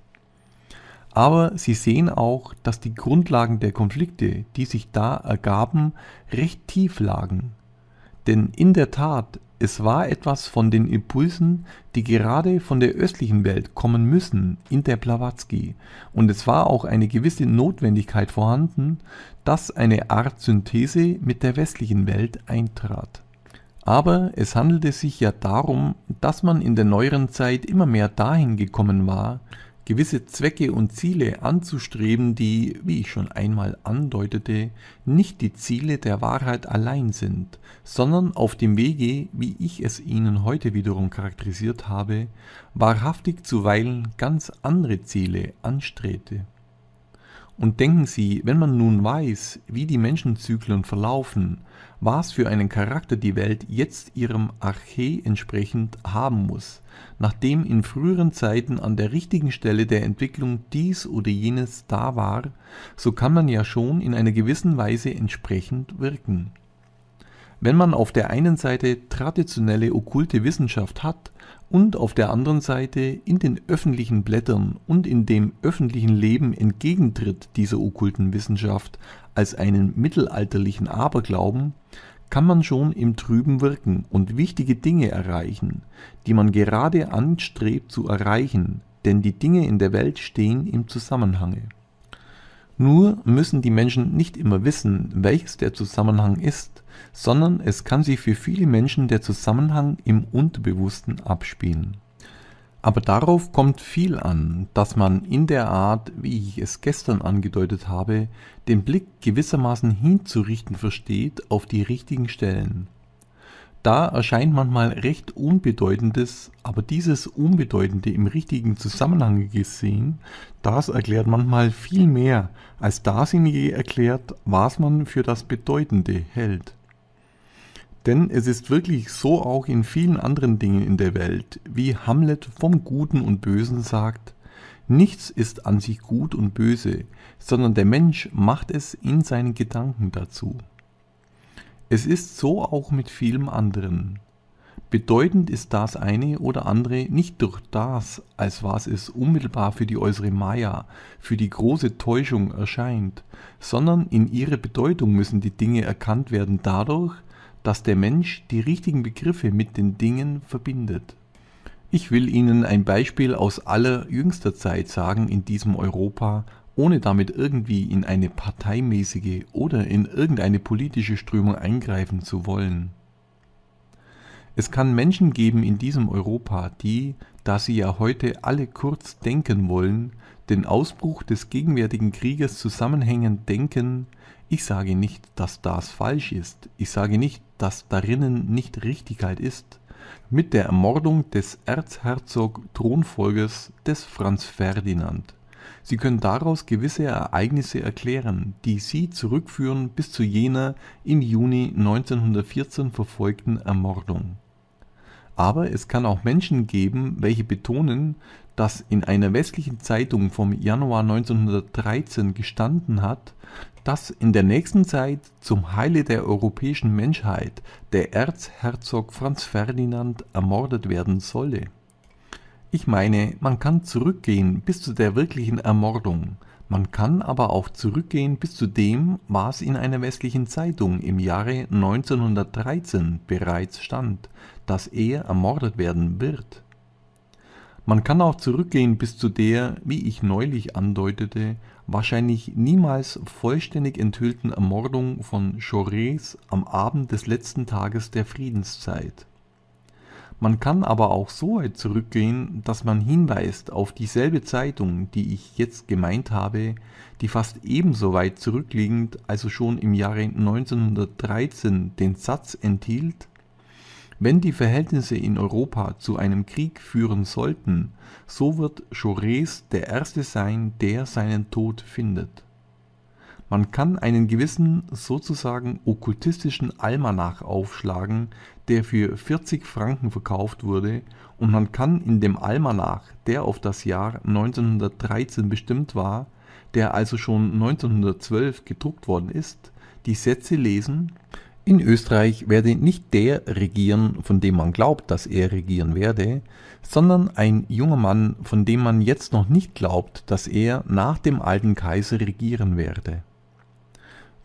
Aber sie sehen auch, dass die Grundlagen der Konflikte, die sich da ergaben, recht tief lagen. Denn in der Tat es war etwas von den Impulsen, die gerade von der östlichen Welt kommen müssen, in der Blavatsky, und es war auch eine gewisse Notwendigkeit vorhanden, dass eine Art Synthese mit der westlichen Welt eintrat. Aber es handelte sich ja darum, dass man in der neueren Zeit immer mehr dahin gekommen war, gewisse Zwecke und Ziele anzustreben, die, wie ich schon einmal andeutete, nicht die Ziele der Wahrheit allein sind, sondern auf dem Wege, wie ich es Ihnen heute wiederum charakterisiert habe, wahrhaftig zuweilen ganz andere Ziele anstrebte. Und denken Sie, wenn man nun weiß, wie die Menschenzyklen verlaufen, was für einen Charakter die Welt jetzt ihrem Arche entsprechend haben muss, nachdem in früheren Zeiten an der richtigen Stelle der Entwicklung dies oder jenes da war, so kann man ja schon in einer gewissen Weise entsprechend wirken wenn man auf der einen Seite traditionelle okkulte Wissenschaft hat und auf der anderen Seite in den öffentlichen Blättern und in dem öffentlichen Leben entgegentritt dieser okkulten Wissenschaft als einen mittelalterlichen Aberglauben, kann man schon im Trüben wirken und wichtige Dinge erreichen, die man gerade anstrebt zu erreichen, denn die Dinge in der Welt stehen im Zusammenhange. Nur müssen die Menschen nicht immer wissen, welches der Zusammenhang ist, sondern es kann sich für viele Menschen der Zusammenhang im Unterbewussten abspielen. Aber darauf kommt viel an, dass man in der Art, wie ich es gestern angedeutet habe, den Blick gewissermaßen hinzurichten versteht auf die richtigen Stellen. Da erscheint manchmal recht Unbedeutendes, aber dieses Unbedeutende im richtigen Zusammenhang gesehen, das erklärt manchmal viel mehr, als dasjenige erklärt, was man für das Bedeutende hält. Denn es ist wirklich so auch in vielen anderen Dingen in der Welt, wie Hamlet vom Guten und Bösen sagt, nichts ist an sich gut und böse, sondern der Mensch macht es in seinen Gedanken dazu. Es ist so auch mit vielem anderen. Bedeutend ist das eine oder andere nicht durch das, als was es unmittelbar für die äußere Maya, für die große Täuschung erscheint, sondern in ihrer Bedeutung müssen die Dinge erkannt werden dadurch, dass der Mensch die richtigen Begriffe mit den Dingen verbindet. Ich will Ihnen ein Beispiel aus aller jüngster Zeit sagen in diesem Europa, ohne damit irgendwie in eine parteimäßige oder in irgendeine politische Strömung eingreifen zu wollen. Es kann Menschen geben in diesem Europa, die, da sie ja heute alle kurz denken wollen, den Ausbruch des gegenwärtigen Krieges zusammenhängend denken, ich sage nicht, dass das falsch ist, ich sage nicht, das darinnen nicht Richtigkeit ist, mit der Ermordung des Erzherzog-Thronfolgers des Franz Ferdinand. Sie können daraus gewisse Ereignisse erklären, die sie zurückführen bis zu jener im Juni 1914 verfolgten Ermordung aber es kann auch Menschen geben, welche betonen, dass in einer westlichen Zeitung vom Januar 1913 gestanden hat, dass in der nächsten Zeit zum Heile der europäischen Menschheit der Erzherzog Franz Ferdinand ermordet werden solle. Ich meine, man kann zurückgehen bis zu der wirklichen Ermordung, man kann aber auch zurückgehen bis zu dem, was in einer westlichen Zeitung im Jahre 1913 bereits stand, dass er ermordet werden wird. Man kann auch zurückgehen bis zu der, wie ich neulich andeutete, wahrscheinlich niemals vollständig enthüllten Ermordung von Jaurès am Abend des letzten Tages der Friedenszeit. Man kann aber auch so weit zurückgehen, dass man hinweist auf dieselbe Zeitung, die ich jetzt gemeint habe, die fast ebenso weit zurückliegend, also schon im Jahre 1913, den Satz enthielt, wenn die Verhältnisse in Europa zu einem Krieg führen sollten, so wird Jaurés der Erste sein, der seinen Tod findet. Man kann einen gewissen, sozusagen okkultistischen Almanach aufschlagen, der für 40 Franken verkauft wurde, und man kann in dem Almanach, der auf das Jahr 1913 bestimmt war, der also schon 1912 gedruckt worden ist, die Sätze lesen, in Österreich werde nicht der regieren, von dem man glaubt, dass er regieren werde, sondern ein junger Mann, von dem man jetzt noch nicht glaubt, dass er nach dem alten Kaiser regieren werde.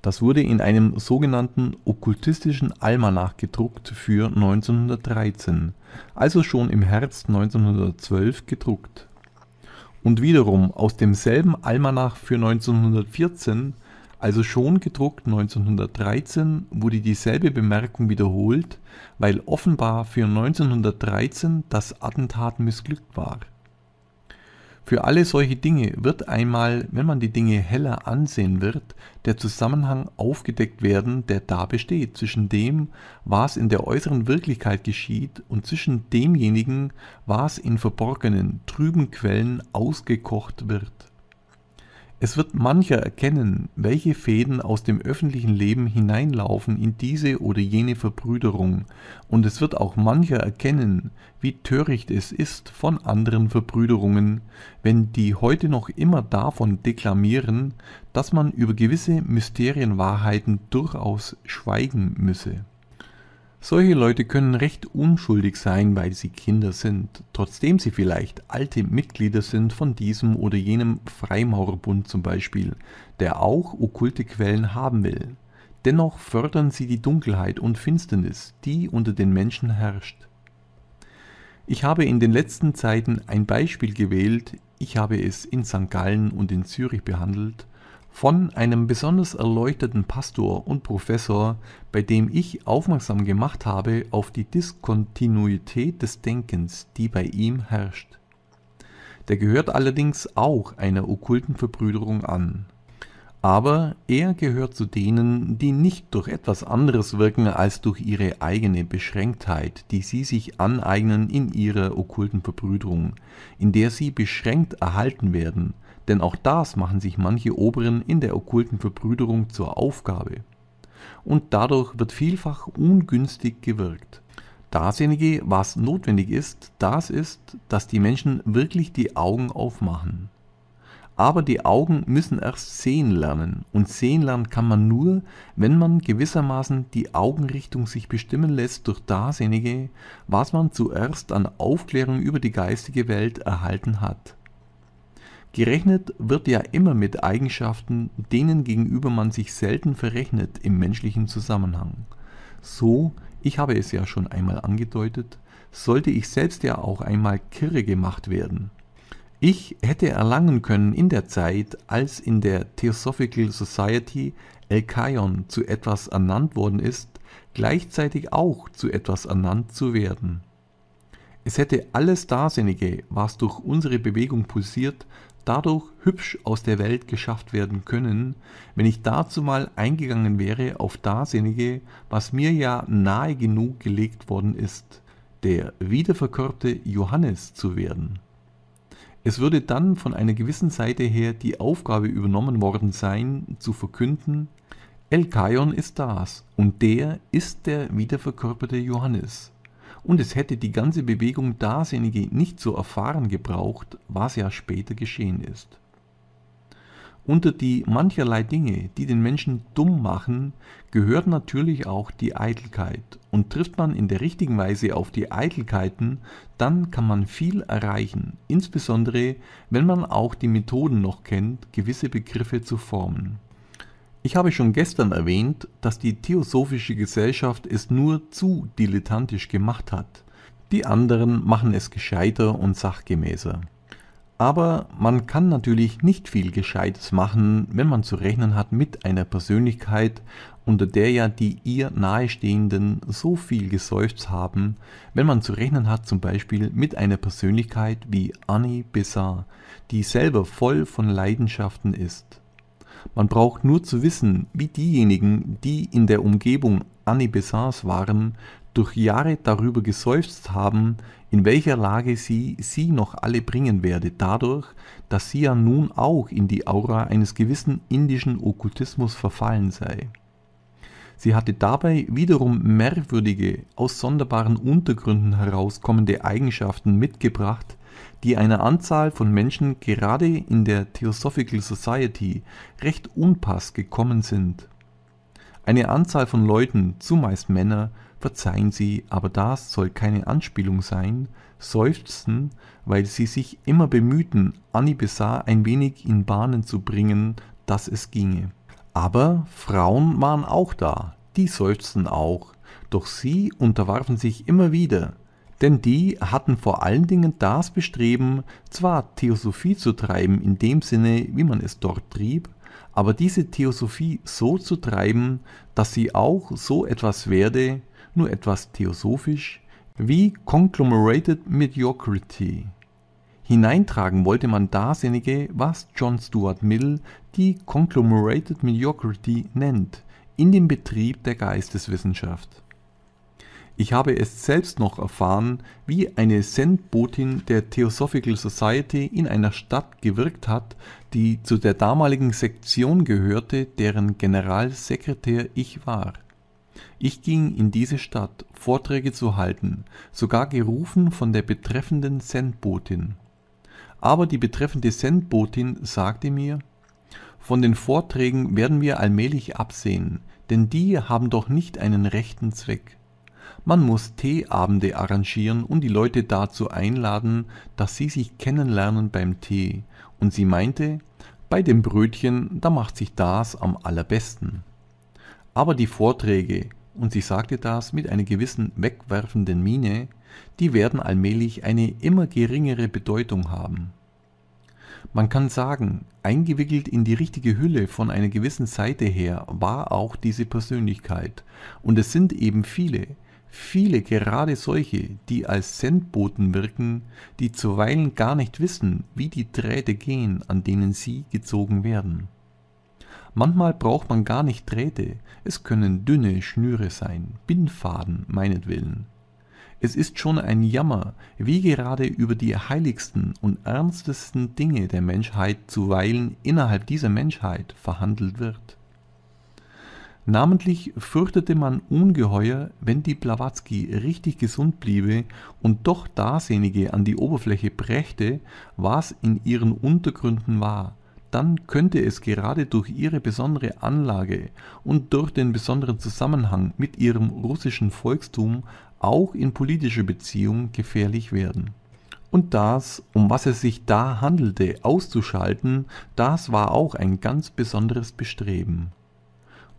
Das wurde in einem sogenannten okkultistischen Almanach gedruckt für 1913, also schon im Herbst 1912 gedruckt. Und wiederum aus demselben Almanach für 1914 also schon gedruckt 1913, wurde dieselbe Bemerkung wiederholt, weil offenbar für 1913 das Attentat missglückt war. Für alle solche Dinge wird einmal, wenn man die Dinge heller ansehen wird, der Zusammenhang aufgedeckt werden, der da besteht zwischen dem, was in der äußeren Wirklichkeit geschieht und zwischen demjenigen, was in verborgenen, trüben Quellen ausgekocht wird. Es wird mancher erkennen, welche Fäden aus dem öffentlichen Leben hineinlaufen in diese oder jene Verbrüderung, und es wird auch mancher erkennen, wie töricht es ist von anderen Verbrüderungen, wenn die heute noch immer davon deklamieren, dass man über gewisse Mysterienwahrheiten durchaus schweigen müsse solche Leute können recht unschuldig sein, weil sie Kinder sind, trotzdem sie vielleicht alte Mitglieder sind von diesem oder jenem Freimaurerbund zum Beispiel, der auch okkulte Quellen haben will. Dennoch fördern sie die Dunkelheit und Finsternis, die unter den Menschen herrscht. Ich habe in den letzten Zeiten ein Beispiel gewählt, ich habe es in St. Gallen und in Zürich behandelt, von einem besonders erleuchteten Pastor und Professor, bei dem ich aufmerksam gemacht habe auf die Diskontinuität des Denkens, die bei ihm herrscht. Der gehört allerdings auch einer okkulten Verbrüderung an. Aber er gehört zu denen, die nicht durch etwas anderes wirken als durch ihre eigene Beschränktheit, die sie sich aneignen in ihrer okkulten Verbrüderung, in der sie beschränkt erhalten werden – denn auch das machen sich manche Oberen in der okkulten Verbrüderung zur Aufgabe. Und dadurch wird vielfach ungünstig gewirkt. Dasjenige, was notwendig ist, das ist, dass die Menschen wirklich die Augen aufmachen. Aber die Augen müssen erst sehen lernen und sehen lernen kann man nur, wenn man gewissermaßen die Augenrichtung sich bestimmen lässt durch dasjenige, was man zuerst an Aufklärung über die geistige Welt erhalten hat. Gerechnet wird ja immer mit Eigenschaften, denen gegenüber man sich selten verrechnet im menschlichen Zusammenhang. So, ich habe es ja schon einmal angedeutet, sollte ich selbst ja auch einmal kirre gemacht werden. Ich hätte erlangen können in der Zeit, als in der Theosophical Society Elkaion zu etwas ernannt worden ist, gleichzeitig auch zu etwas ernannt zu werden. Es hätte alles Darsinnige, was durch unsere Bewegung pulsiert, dadurch hübsch aus der Welt geschafft werden können, wenn ich dazu mal eingegangen wäre auf Darsinnige, was mir ja nahe genug gelegt worden ist, der wiederverkörperte Johannes zu werden. Es würde dann von einer gewissen Seite her die Aufgabe übernommen worden sein, zu verkünden, El Elkaion ist das und der ist der wiederverkörperte Johannes und es hätte die ganze Bewegung Daseinige nicht zu erfahren gebraucht, was ja später geschehen ist. Unter die mancherlei Dinge, die den Menschen dumm machen, gehört natürlich auch die Eitelkeit. Und trifft man in der richtigen Weise auf die Eitelkeiten, dann kann man viel erreichen, insbesondere wenn man auch die Methoden noch kennt, gewisse Begriffe zu formen. Ich habe schon gestern erwähnt, dass die Theosophische Gesellschaft es nur zu dilettantisch gemacht hat. Die anderen machen es gescheiter und sachgemäßer. Aber man kann natürlich nicht viel Gescheites machen, wenn man zu rechnen hat mit einer Persönlichkeit, unter der ja die ihr nahestehenden so viel geseufzt haben, wenn man zu rechnen hat zum Beispiel mit einer Persönlichkeit wie Annie Besar, die selber voll von Leidenschaften ist. Man braucht nur zu wissen, wie diejenigen, die in der Umgebung Annie Besants waren, durch Jahre darüber geseufzt haben, in welcher Lage sie sie noch alle bringen werde, dadurch, dass sie ja nun auch in die Aura eines gewissen indischen Okkultismus verfallen sei. Sie hatte dabei wiederum merkwürdige, aus sonderbaren Untergründen herauskommende Eigenschaften mitgebracht, die einer Anzahl von Menschen gerade in der Theosophical Society recht unpass gekommen sind. Eine Anzahl von Leuten, zumeist Männer, verzeihen sie, aber das soll keine Anspielung sein, seufzen, weil sie sich immer bemühten, Annie Besar ein wenig in Bahnen zu bringen, dass es ginge. Aber Frauen waren auch da, die seufzten auch, doch sie unterwarfen sich immer wieder, denn die hatten vor allen Dingen das Bestreben, zwar Theosophie zu treiben in dem Sinne, wie man es dort trieb, aber diese Theosophie so zu treiben, dass sie auch so etwas werde, nur etwas theosophisch, wie Conglomerated Mediocrity. Hineintragen wollte man dasjenige, was John Stuart Mill die Conglomerated Mediocrity nennt, in den Betrieb der Geisteswissenschaft. Ich habe es selbst noch erfahren, wie eine Sendbotin der Theosophical Society in einer Stadt gewirkt hat, die zu der damaligen Sektion gehörte, deren Generalsekretär ich war. Ich ging in diese Stadt, Vorträge zu halten, sogar gerufen von der betreffenden Sendbotin. Aber die betreffende Sendbotin sagte mir, von den Vorträgen werden wir allmählich absehen, denn die haben doch nicht einen rechten Zweck. Man muss Teeabende arrangieren und die Leute dazu einladen, dass sie sich kennenlernen beim Tee. Und sie meinte, bei dem Brötchen, da macht sich das am allerbesten. Aber die Vorträge, und sie sagte das mit einer gewissen wegwerfenden Miene, die werden allmählich eine immer geringere Bedeutung haben. Man kann sagen, eingewickelt in die richtige Hülle von einer gewissen Seite her war auch diese Persönlichkeit, und es sind eben viele, Viele, gerade solche, die als Sendboten wirken, die zuweilen gar nicht wissen, wie die Drähte gehen, an denen sie gezogen werden. Manchmal braucht man gar nicht Drähte, es können dünne Schnüre sein, Bindfaden meinetwillen. Es ist schon ein Jammer, wie gerade über die heiligsten und ernstesten Dinge der Menschheit zuweilen innerhalb dieser Menschheit verhandelt wird. Namentlich fürchtete man ungeheuer, wenn die Blavatsky richtig gesund bliebe und doch Dasjenige an die Oberfläche brächte, was in ihren Untergründen war, dann könnte es gerade durch ihre besondere Anlage und durch den besonderen Zusammenhang mit ihrem russischen Volkstum auch in politischer Beziehung gefährlich werden. Und das, um was es sich da handelte, auszuschalten, das war auch ein ganz besonderes Bestreben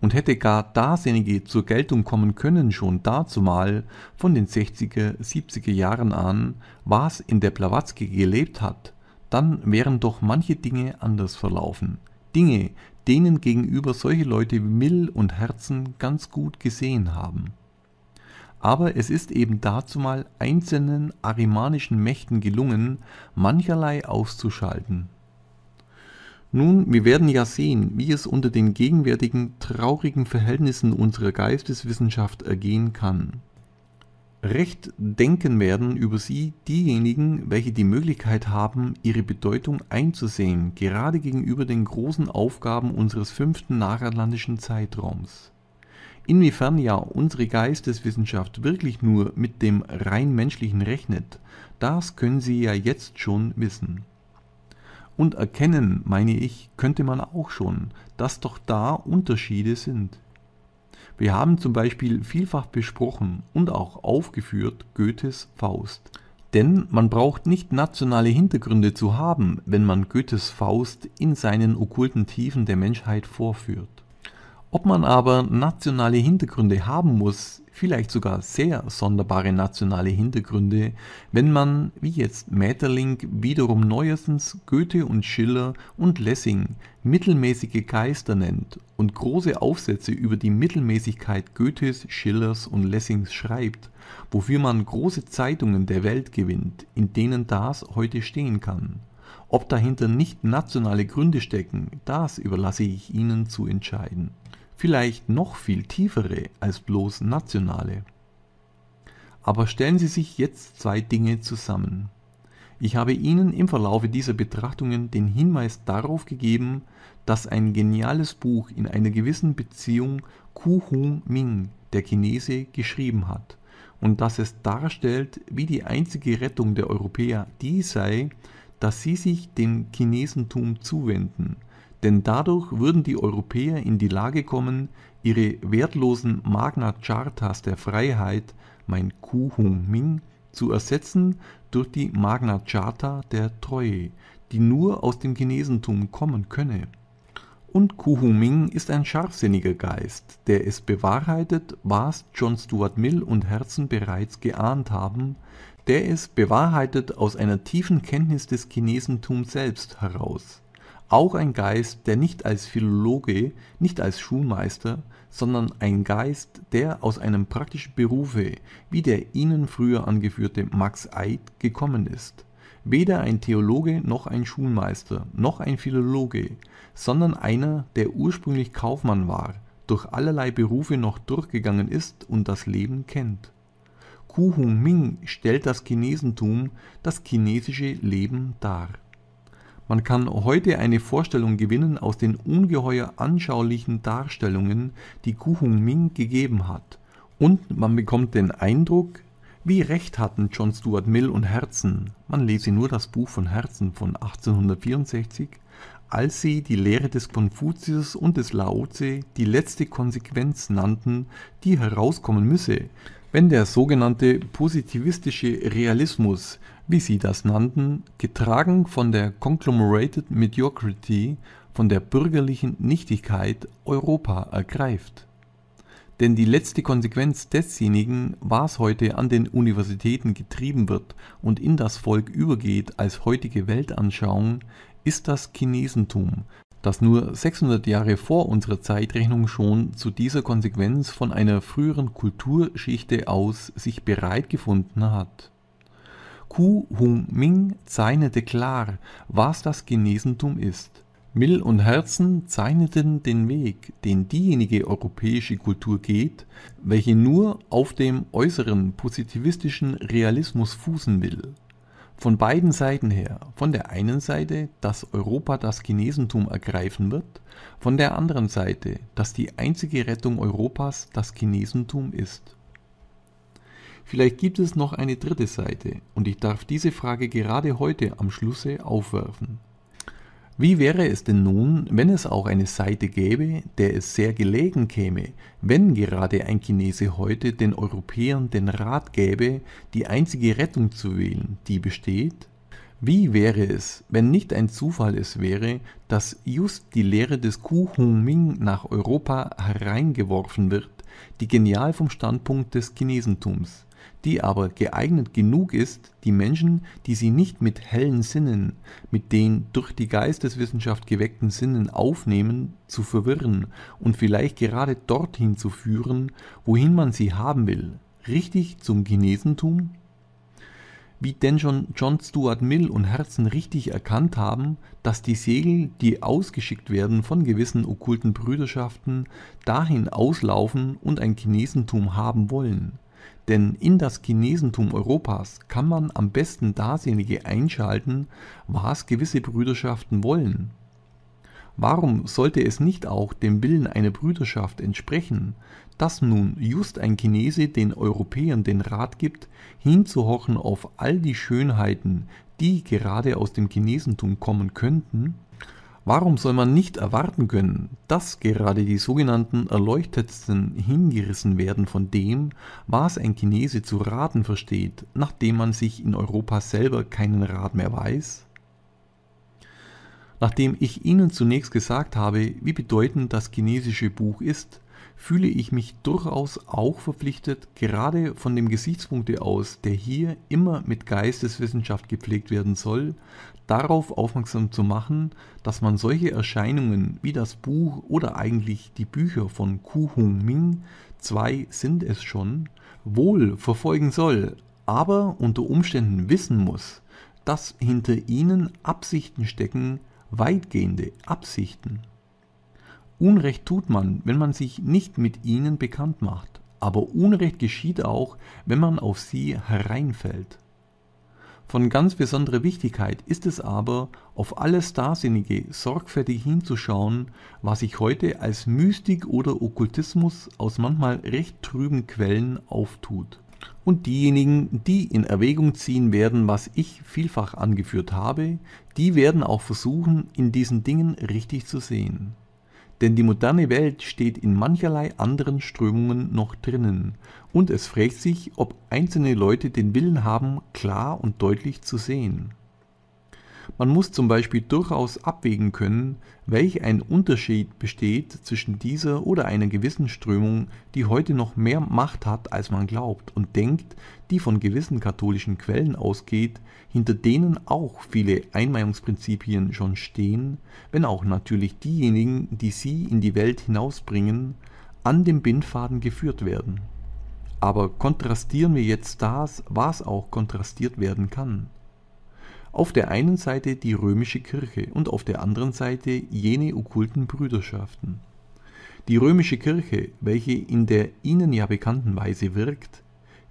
und hätte gar Dasjenige zur Geltung kommen können, schon dazumal von den 60er, 70er Jahren an, was in der Blavatsky gelebt hat, dann wären doch manche Dinge anders verlaufen. Dinge, denen gegenüber solche Leute wie Mill und Herzen ganz gut gesehen haben. Aber es ist eben dazumal einzelnen arimanischen Mächten gelungen, mancherlei auszuschalten. Nun, wir werden ja sehen, wie es unter den gegenwärtigen traurigen Verhältnissen unserer Geisteswissenschaft ergehen kann. Recht denken werden über sie diejenigen, welche die Möglichkeit haben, ihre Bedeutung einzusehen, gerade gegenüber den großen Aufgaben unseres fünften nachatlantischen Zeitraums. Inwiefern ja unsere Geisteswissenschaft wirklich nur mit dem rein menschlichen rechnet, das können Sie ja jetzt schon wissen und erkennen, meine ich, könnte man auch schon, dass doch da Unterschiede sind. Wir haben zum Beispiel vielfach besprochen und auch aufgeführt Goethes Faust. Denn man braucht nicht nationale Hintergründe zu haben, wenn man Goethes Faust in seinen okkulten Tiefen der Menschheit vorführt. Ob man aber nationale Hintergründe haben muss, vielleicht sogar sehr sonderbare nationale Hintergründe, wenn man, wie jetzt Mäterling, wiederum neuestens Goethe und Schiller und Lessing mittelmäßige Geister nennt und große Aufsätze über die Mittelmäßigkeit Goethes, Schillers und Lessings schreibt, wofür man große Zeitungen der Welt gewinnt, in denen das heute stehen kann. Ob dahinter nicht nationale Gründe stecken, das überlasse ich Ihnen zu entscheiden vielleicht noch viel tiefere als bloß nationale. Aber stellen Sie sich jetzt zwei Dinge zusammen. Ich habe Ihnen im Verlaufe dieser Betrachtungen den Hinweis darauf gegeben, dass ein geniales Buch in einer gewissen Beziehung Ku Hung Ming, der Chinese, geschrieben hat und dass es darstellt, wie die einzige Rettung der Europäer die sei, dass sie sich dem Chinesentum zuwenden – denn dadurch würden die Europäer in die Lage kommen, ihre wertlosen Magna Chartas der Freiheit, mein Ku Hung Ming, zu ersetzen durch die Magna Charta der Treue, die nur aus dem Chinesentum kommen könne. Und Ku Hung Ming ist ein scharfsinniger Geist, der es bewahrheitet, was John Stuart Mill und Herzen bereits geahnt haben, der es bewahrheitet aus einer tiefen Kenntnis des Chinesentums selbst heraus auch ein Geist, der nicht als Philologe, nicht als Schulmeister, sondern ein Geist, der aus einem praktischen Berufe, wie der Ihnen früher angeführte Max Eid, gekommen ist. Weder ein Theologe noch ein Schulmeister, noch ein Philologe, sondern einer, der ursprünglich Kaufmann war, durch allerlei Berufe noch durchgegangen ist und das Leben kennt. Ku Hung Ming stellt das Chinesentum, das chinesische Leben dar. Man kann heute eine Vorstellung gewinnen aus den ungeheuer anschaulichen Darstellungen, die Gu Ming gegeben hat. Und man bekommt den Eindruck, wie recht hatten John Stuart Mill und Herzen, man lese nur das Buch von Herzen von 1864, als sie die Lehre des Konfuzius und des Laozi die letzte Konsequenz nannten, die herauskommen müsse, wenn der sogenannte positivistische Realismus wie sie das nannten, getragen von der Conglomerated Mediocrity, von der bürgerlichen Nichtigkeit Europa ergreift. Denn die letzte Konsequenz desjenigen, was heute an den Universitäten getrieben wird und in das Volk übergeht als heutige Weltanschauung, ist das Chinesentum, das nur 600 Jahre vor unserer Zeitrechnung schon zu dieser Konsequenz von einer früheren Kulturschichte aus sich bereit gefunden hat. Ku Hung-ming zeichnete klar, was das Chinesentum ist. Mill und Herzen zeichneten den Weg, den diejenige europäische Kultur geht, welche nur auf dem äußeren positivistischen Realismus fußen will. Von beiden Seiten her, von der einen Seite, dass Europa das Chinesentum ergreifen wird, von der anderen Seite, dass die einzige Rettung Europas das Chinesentum ist. Vielleicht gibt es noch eine dritte Seite und ich darf diese Frage gerade heute am Schlusse aufwerfen. Wie wäre es denn nun, wenn es auch eine Seite gäbe, der es sehr gelegen käme, wenn gerade ein Chinese heute den Europäern den Rat gäbe, die einzige Rettung zu wählen, die besteht? Wie wäre es, wenn nicht ein Zufall es wäre, dass just die Lehre des Ku Ming nach Europa hereingeworfen wird, die genial vom Standpunkt des Chinesentums die aber geeignet genug ist, die Menschen, die sie nicht mit hellen Sinnen, mit den durch die Geisteswissenschaft geweckten Sinnen aufnehmen, zu verwirren und vielleicht gerade dorthin zu führen, wohin man sie haben will, richtig zum Chinesentum? Wie denn schon John Stuart Mill und Herzen richtig erkannt haben, dass die Segel, die ausgeschickt werden von gewissen okkulten Brüderschaften, dahin auslaufen und ein Chinesentum haben wollen – denn in das Chinesentum Europas kann man am besten Dasjenige einschalten, was gewisse Brüderschaften wollen. Warum sollte es nicht auch dem Willen einer Brüderschaft entsprechen, dass nun just ein Chinese den Europäern den Rat gibt, hinzuhorchen auf all die Schönheiten, die gerade aus dem Chinesentum kommen könnten? Warum soll man nicht erwarten können, dass gerade die sogenannten Erleuchtetsten hingerissen werden von dem, was ein Chinese zu raten versteht, nachdem man sich in Europa selber keinen Rat mehr weiß? Nachdem ich Ihnen zunächst gesagt habe, wie bedeutend das chinesische Buch ist, fühle ich mich durchaus auch verpflichtet, gerade von dem Gesichtspunkte aus, der hier immer mit Geisteswissenschaft gepflegt werden soll, darauf aufmerksam zu machen, dass man solche Erscheinungen wie das Buch oder eigentlich die Bücher von Ku Hung Ming, zwei sind es schon, wohl verfolgen soll, aber unter Umständen wissen muss, dass hinter ihnen Absichten stecken, weitgehende Absichten. Unrecht tut man, wenn man sich nicht mit ihnen bekannt macht, aber Unrecht geschieht auch, wenn man auf sie hereinfällt. Von ganz besonderer Wichtigkeit ist es aber, auf alles Starrsinnige sorgfältig hinzuschauen, was sich heute als Mystik oder Okkultismus aus manchmal recht trüben Quellen auftut. Und diejenigen, die in Erwägung ziehen werden, was ich vielfach angeführt habe, die werden auch versuchen, in diesen Dingen richtig zu sehen denn die moderne Welt steht in mancherlei anderen Strömungen noch drinnen und es fragt sich, ob einzelne Leute den Willen haben, klar und deutlich zu sehen. Man muss zum Beispiel durchaus abwägen können, welch ein Unterschied besteht zwischen dieser oder einer gewissen Strömung, die heute noch mehr Macht hat, als man glaubt und denkt, die von gewissen katholischen Quellen ausgeht, hinter denen auch viele Einweihungsprinzipien schon stehen, wenn auch natürlich diejenigen, die sie in die Welt hinausbringen, an dem Bindfaden geführt werden. Aber kontrastieren wir jetzt das, was auch kontrastiert werden kann auf der einen Seite die römische Kirche und auf der anderen Seite jene okkulten Brüderschaften. Die römische Kirche, welche in der ihnen ja bekannten Weise wirkt,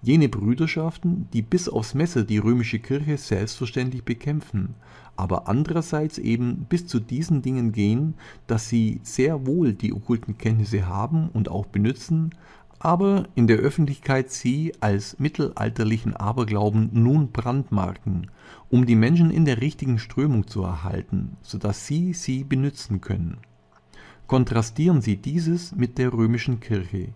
jene Brüderschaften, die bis aufs Messer die römische Kirche selbstverständlich bekämpfen, aber andererseits eben bis zu diesen Dingen gehen, dass sie sehr wohl die okkulten Kenntnisse haben und auch benützen, aber in der Öffentlichkeit sie als mittelalterlichen Aberglauben nun brandmarken, um die Menschen in der richtigen Strömung zu erhalten, sodass sie sie benützen können. Kontrastieren Sie dieses mit der römischen Kirche.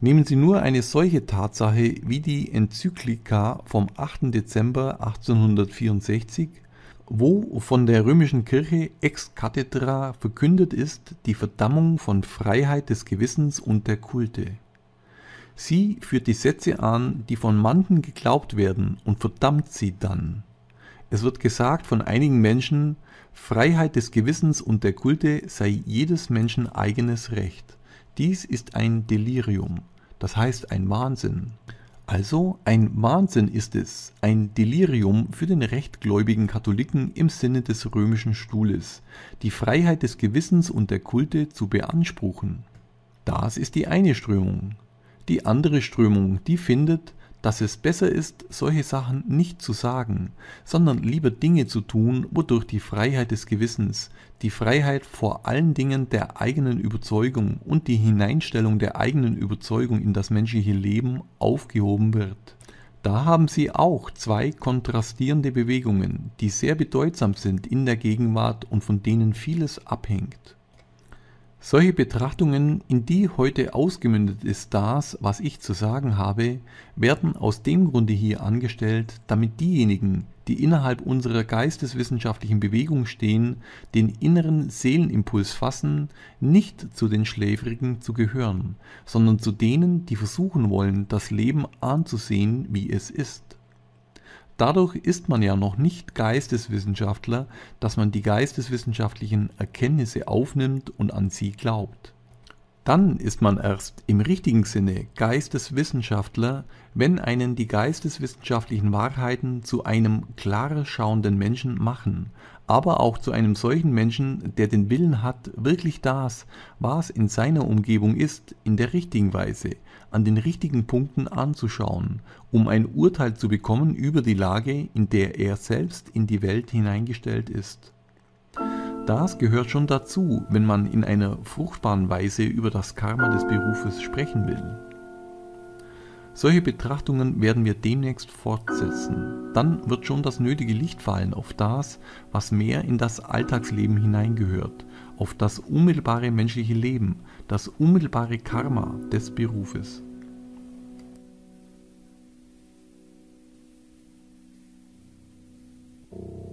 Nehmen Sie nur eine solche Tatsache wie die Enzyklika vom 8. Dezember 1864 wo von der römischen Kirche ex cathedra verkündet ist die Verdammung von Freiheit des Gewissens und der Kulte. Sie führt die Sätze an, die von manchen geglaubt werden und verdammt sie dann. Es wird gesagt von einigen Menschen, Freiheit des Gewissens und der Kulte sei jedes Menschen eigenes Recht. Dies ist ein Delirium, das heißt ein Wahnsinn. Also ein Wahnsinn ist es, ein Delirium für den rechtgläubigen Katholiken im Sinne des römischen Stuhles, die Freiheit des Gewissens und der Kulte zu beanspruchen. Das ist die eine Strömung. Die andere Strömung, die findet, dass es besser ist, solche Sachen nicht zu sagen, sondern lieber Dinge zu tun, wodurch die Freiheit des Gewissens, die Freiheit vor allen Dingen der eigenen Überzeugung und die Hineinstellung der eigenen Überzeugung in das menschliche Leben aufgehoben wird. Da haben Sie auch zwei kontrastierende Bewegungen, die sehr bedeutsam sind in der Gegenwart und von denen vieles abhängt. Solche Betrachtungen, in die heute ausgemündet ist das, was ich zu sagen habe, werden aus dem Grunde hier angestellt, damit diejenigen, die innerhalb unserer geisteswissenschaftlichen Bewegung stehen, den inneren Seelenimpuls fassen, nicht zu den Schläfrigen zu gehören, sondern zu denen, die versuchen wollen, das Leben anzusehen, wie es ist. Dadurch ist man ja noch nicht Geisteswissenschaftler, dass man die geisteswissenschaftlichen Erkenntnisse aufnimmt und an sie glaubt. Dann ist man erst im richtigen Sinne Geisteswissenschaftler, wenn einen die geisteswissenschaftlichen Wahrheiten zu einem klarer schauenden Menschen machen, aber auch zu einem solchen Menschen, der den Willen hat, wirklich das, was in seiner Umgebung ist, in der richtigen Weise, an den richtigen Punkten anzuschauen, um ein Urteil zu bekommen über die Lage, in der er selbst in die Welt hineingestellt ist. Das gehört schon dazu, wenn man in einer fruchtbaren Weise über das Karma des Berufes sprechen will. Solche Betrachtungen werden wir demnächst fortsetzen. Dann wird schon das nötige Licht fallen auf das, was mehr in das Alltagsleben hineingehört, auf das unmittelbare menschliche Leben, das unmittelbare Karma des Berufes. Thank you.